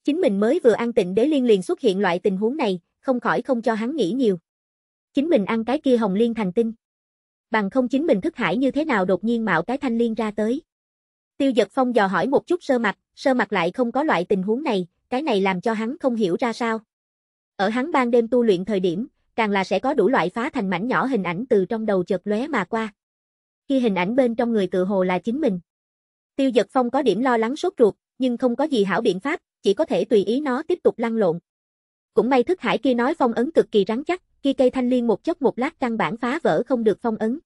Chính mình mới vừa ăn tịnh đế liên liền xuất hiện loại tình huống này, không khỏi không cho hắn nghĩ nhiều. Chính mình ăn cái kia hồng liên thành tinh. Bằng không chính mình thức hải như thế nào đột nhiên mạo cái thanh liên ra tới. Tiêu giật phong dò hỏi một chút sơ mặt, sơ mặt lại không có loại tình huống này, cái này làm cho hắn không hiểu ra sao. Ở hắn ban đêm tu luyện thời điểm, càng là sẽ có đủ loại phá thành mảnh nhỏ hình ảnh từ trong đầu chợt lóe mà qua. Khi hình ảnh bên trong người tự hồ là chính mình. Tiêu giật Phong có điểm lo lắng sốt ruột, nhưng không có gì hảo biện pháp, chỉ có thể tùy ý nó tiếp tục lăn lộn. Cũng may thức hải kia nói phong ấn cực kỳ rắn chắc, kia cây thanh liên một chốc một lát căn bản phá vỡ không được phong ấn.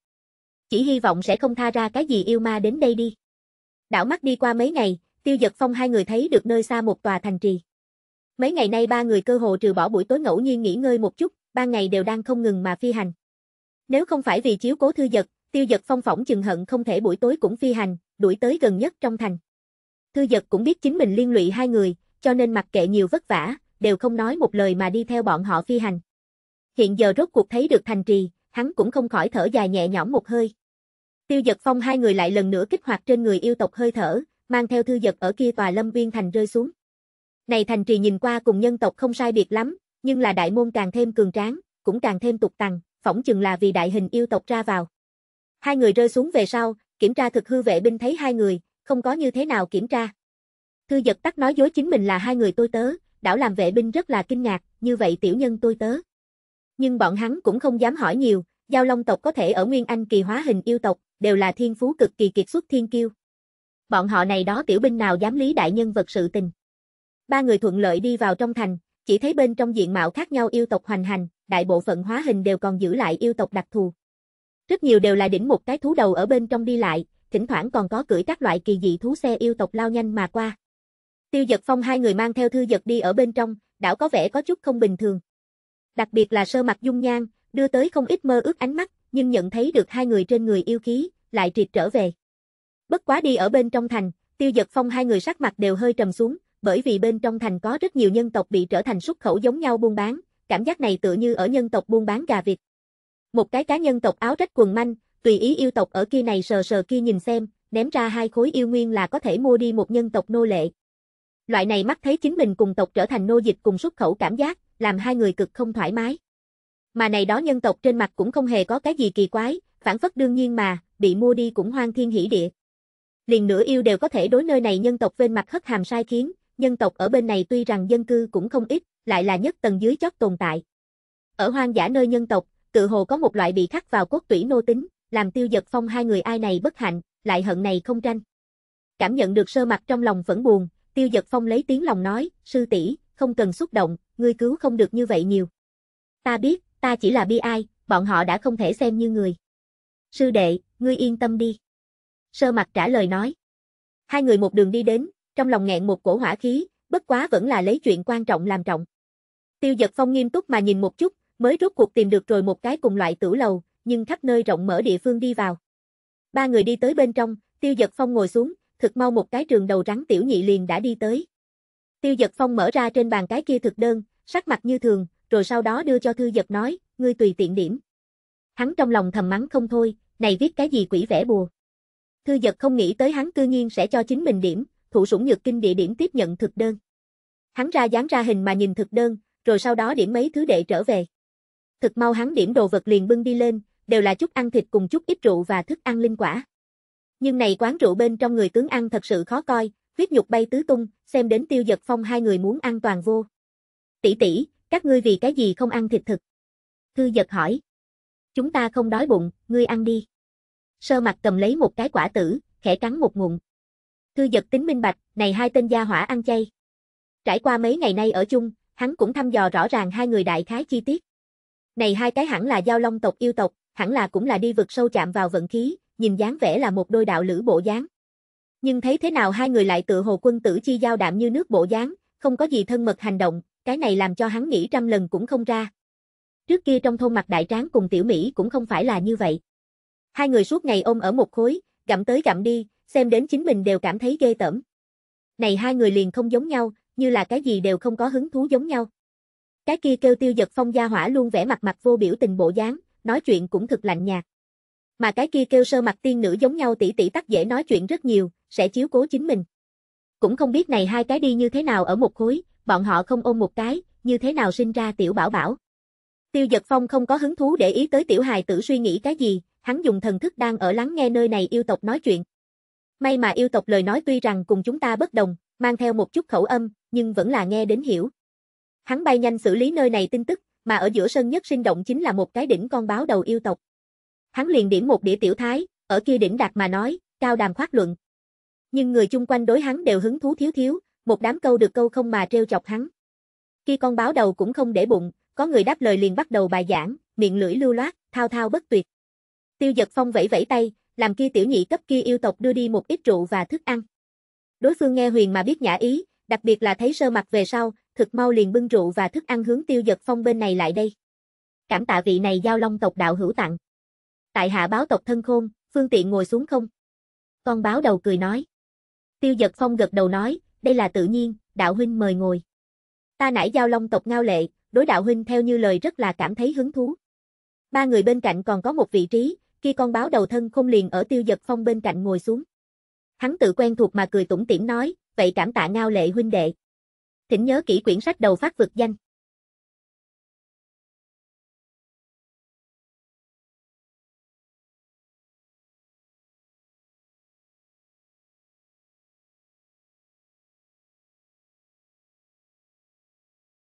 Chỉ hy vọng sẽ không tha ra cái gì yêu ma đến đây đi. Đảo mắt đi qua mấy ngày, Tiêu giật Phong hai người thấy được nơi xa một tòa thành trì. Mấy ngày nay ba người cơ hồ trừ bỏ buổi tối ngẫu nhiên nghỉ ngơi một chút, ban ngày đều đang không ngừng mà phi hành. Nếu không phải vì chiếu cố thư giật, tiêu giật phong phỏng chừng hận không thể buổi tối cũng phi hành, đuổi tới gần nhất trong thành. Thư giật cũng biết chính mình liên lụy hai người, cho nên mặc kệ nhiều vất vả, đều không nói một lời mà đi theo bọn họ phi hành. Hiện giờ rốt cuộc thấy được thành trì, hắn cũng không khỏi thở dài nhẹ nhõm một hơi. Tiêu giật phong hai người lại lần nữa kích hoạt trên người yêu tộc hơi thở, mang theo thư giật ở kia tòa lâm viên thành rơi xuống. Này thành trì nhìn qua cùng nhân tộc không sai biệt lắm, nhưng là đại môn càng thêm cường tráng, cũng càng thêm tục tằng, phỏng chừng là vì đại hình yêu tộc ra vào. Hai người rơi xuống về sau, kiểm tra thực hư vệ binh thấy hai người, không có như thế nào kiểm tra. Thư giật tắc nói dối chính mình là hai người tôi tớ, đảo làm vệ binh rất là kinh ngạc, như vậy tiểu nhân tôi tớ. Nhưng bọn hắn cũng không dám hỏi nhiều, giao long tộc có thể ở Nguyên Anh kỳ hóa hình yêu tộc, đều là thiên phú cực kỳ kiệt xuất thiên kiêu. Bọn họ này đó tiểu binh nào dám lý đại nhân vật sự tình. Ba người thuận lợi đi vào trong thành, chỉ thấy bên trong diện mạo khác nhau yêu tộc hoành hành, đại bộ phận hóa hình đều còn giữ lại yêu tộc đặc thù. Rất nhiều đều là đỉnh một cái thú đầu ở bên trong đi lại, thỉnh thoảng còn có cưỡi các loại kỳ dị thú xe yêu tộc lao nhanh mà qua. Tiêu giật phong hai người mang theo thư giật đi ở bên trong, đảo có vẻ có chút không bình thường. Đặc biệt là sơ mặt dung nhan, đưa tới không ít mơ ước ánh mắt, nhưng nhận thấy được hai người trên người yêu khí, lại triệt trở về. Bất quá đi ở bên trong thành, tiêu giật phong hai người sắc mặt đều hơi trầm xuống, bởi vì bên trong thành có rất nhiều nhân tộc bị trở thành xuất khẩu giống nhau buôn bán, cảm giác này tựa như ở nhân tộc buôn bán gà vịt. Một cái cá nhân tộc áo rách quần manh, tùy ý yêu tộc ở kia này sờ sờ kia nhìn xem, ném ra hai khối yêu nguyên là có thể mua đi một nhân tộc nô lệ. Loại này mắt thấy chính mình cùng tộc trở thành nô dịch cùng xuất khẩu cảm giác, làm hai người cực không thoải mái. Mà này đó nhân tộc trên mặt cũng không hề có cái gì kỳ quái, phản phất đương nhiên mà, bị mua đi cũng hoang thiên hỷ địa. Liền nửa yêu đều có thể đối nơi này nhân tộc bên mặt hất hàm sai khiến, nhân tộc ở bên này tuy rằng dân cư cũng không ít, lại là nhất tầng dưới chót tồn tại. Ở hoang dã nơi nhân tộc, tự hồ có một loại bị khắc vào cốt tủy nô tính, làm tiêu giật phong hai người ai này bất hạnh, lại hận này không tranh. Cảm nhận được sơ mặt trong lòng vẫn buồn, tiêu giật phong lấy tiếng lòng nói, sư tỷ không cần xúc động, ngươi cứu không được như vậy nhiều. Ta biết, ta chỉ là bi ai, bọn họ đã không thể xem như người. Sư đệ, ngươi yên tâm đi. Sơ mặt trả lời nói. Hai người một đường đi đến, trong lòng nghẹn một cổ hỏa khí, bất quá vẫn là lấy chuyện quan trọng làm trọng. Tiêu giật phong nghiêm túc mà nhìn một chút, mới rốt cuộc tìm được rồi một cái cùng loại tử lầu, nhưng khắp nơi rộng mở địa phương đi vào. Ba người đi tới bên trong, tiêu giật phong ngồi xuống, thực mau một cái trường đầu rắn tiểu nhị liền đã đi tới. Tiêu giật phong mở ra trên bàn cái kia thực đơn, sắc mặt như thường, rồi sau đó đưa cho thư giật nói, ngươi tùy tiện điểm. Hắn trong lòng thầm mắng không thôi, này viết cái gì quỷ vẽ bùa. Thư giật không nghĩ tới hắn cư nhiên sẽ cho chính mình điểm, thủ sủng nhược kinh địa điểm tiếp nhận thực đơn. Hắn ra dán ra hình mà nhìn thực đơn, rồi sau đó điểm mấy thứ đệ trở về. Thực mau hắn điểm đồ vật liền bưng đi lên, đều là chút ăn thịt cùng chút ít rượu và thức ăn linh quả. Nhưng này quán rượu bên trong người tướng ăn thật sự khó coi, huyết nhục bay tứ tung, xem đến tiêu giật phong hai người muốn ăn toàn vô. Tỷ tỷ, các ngươi vì cái gì không ăn thịt thực? Thư giật hỏi. Chúng ta không đói bụng, ngươi ăn đi. Sơ mặt cầm lấy một cái quả tử, khẽ cắn một ngụm. Cư giật tính minh bạch, này hai tên gia hỏa ăn chay. Trải qua mấy ngày nay ở chung, hắn cũng thăm dò rõ ràng hai người đại khái chi tiết. Này hai cái hẳn là giao long tộc yêu tộc, hẳn là cũng là đi vực sâu chạm vào vận khí, nhìn dáng vẻ là một đôi đạo lữ bộ dáng. Nhưng thấy thế nào hai người lại tự hồ quân tử chi giao đạm như nước bộ dáng, không có gì thân mật hành động, cái này làm cho hắn nghĩ trăm lần cũng không ra. Trước kia trong thôn mặt đại tráng cùng tiểu Mỹ cũng không phải là như vậy. Hai người suốt ngày ôm ở một khối, gặm tới gặm đi, xem đến chính mình đều cảm thấy ghê tởm. Này hai người liền không giống nhau, như là cái gì đều không có hứng thú giống nhau. Cái kia kêu tiêu giật phong gia hỏa luôn vẻ mặt mặt vô biểu tình bộ dáng, nói chuyện cũng thực lạnh nhạt. Mà cái kia kêu sơ mặt tiên nữ giống nhau tỷ tỷ tắc dễ nói chuyện rất nhiều, sẽ chiếu cố chính mình. Cũng không biết này hai cái đi như thế nào ở một khối, bọn họ không ôm một cái, như thế nào sinh ra tiểu bảo bảo. Tiêu giật phong không có hứng thú để ý tới tiểu hài tử suy nghĩ cái gì, hắn dùng thần thức đang ở lắng nghe nơi này yêu tộc nói chuyện. May mà yêu tộc lời nói tuy rằng cùng chúng ta bất đồng, mang theo một chút khẩu âm, nhưng vẫn là nghe đến hiểu. Hắn bay nhanh xử lý nơi này tin tức, mà ở giữa sân nhất sinh động chính là một cái đỉnh con báo đầu yêu tộc. Hắn liền điểm một đĩa tiểu thái, ở kia đỉnh đạt mà nói, cao đàm khoác luận. Nhưng người chung quanh đối hắn đều hứng thú thiếu thiếu, một đám câu được câu không mà treo chọc hắn. Khi con báo đầu cũng không để bụng, có người đáp lời liền bắt đầu bài giảng, miệng lưỡi lưu loát, thao thao bất tuyệt. Tiêu giật phong vẫy vẫy tay, làm kia tiểu nhị cấp kia yêu tộc đưa đi một ít rượu và thức ăn. Đối phương nghe huyền mà biết nhã ý, đặc biệt là thấy sơ mặt về sau, thực mau liền bưng rượu và thức ăn hướng tiêu giật phong bên này lại đây. Cảm tạ vị này giao long tộc đạo hữu tặng. Tại hạ báo tộc thân khôn, phương tiện ngồi xuống không? Con báo đầu cười nói. Tiêu giật phong gật đầu nói, đây là tự nhiên, đạo huynh mời ngồi. Ta nãy giao long tộc ngao lệ, đối đạo huynh theo như lời rất là cảm thấy hứng thú. Ba người bên cạnh còn có một vị trí, khi con báo đầu thân không liền ở tiêu giật phong bên cạnh ngồi xuống. Hắn tự quen thuộc mà cười tủm tỉm nói, vậy cảm tạ ngao lệ huynh đệ. Thỉnh nhớ kỹ quyển sách đầu phát vực danh.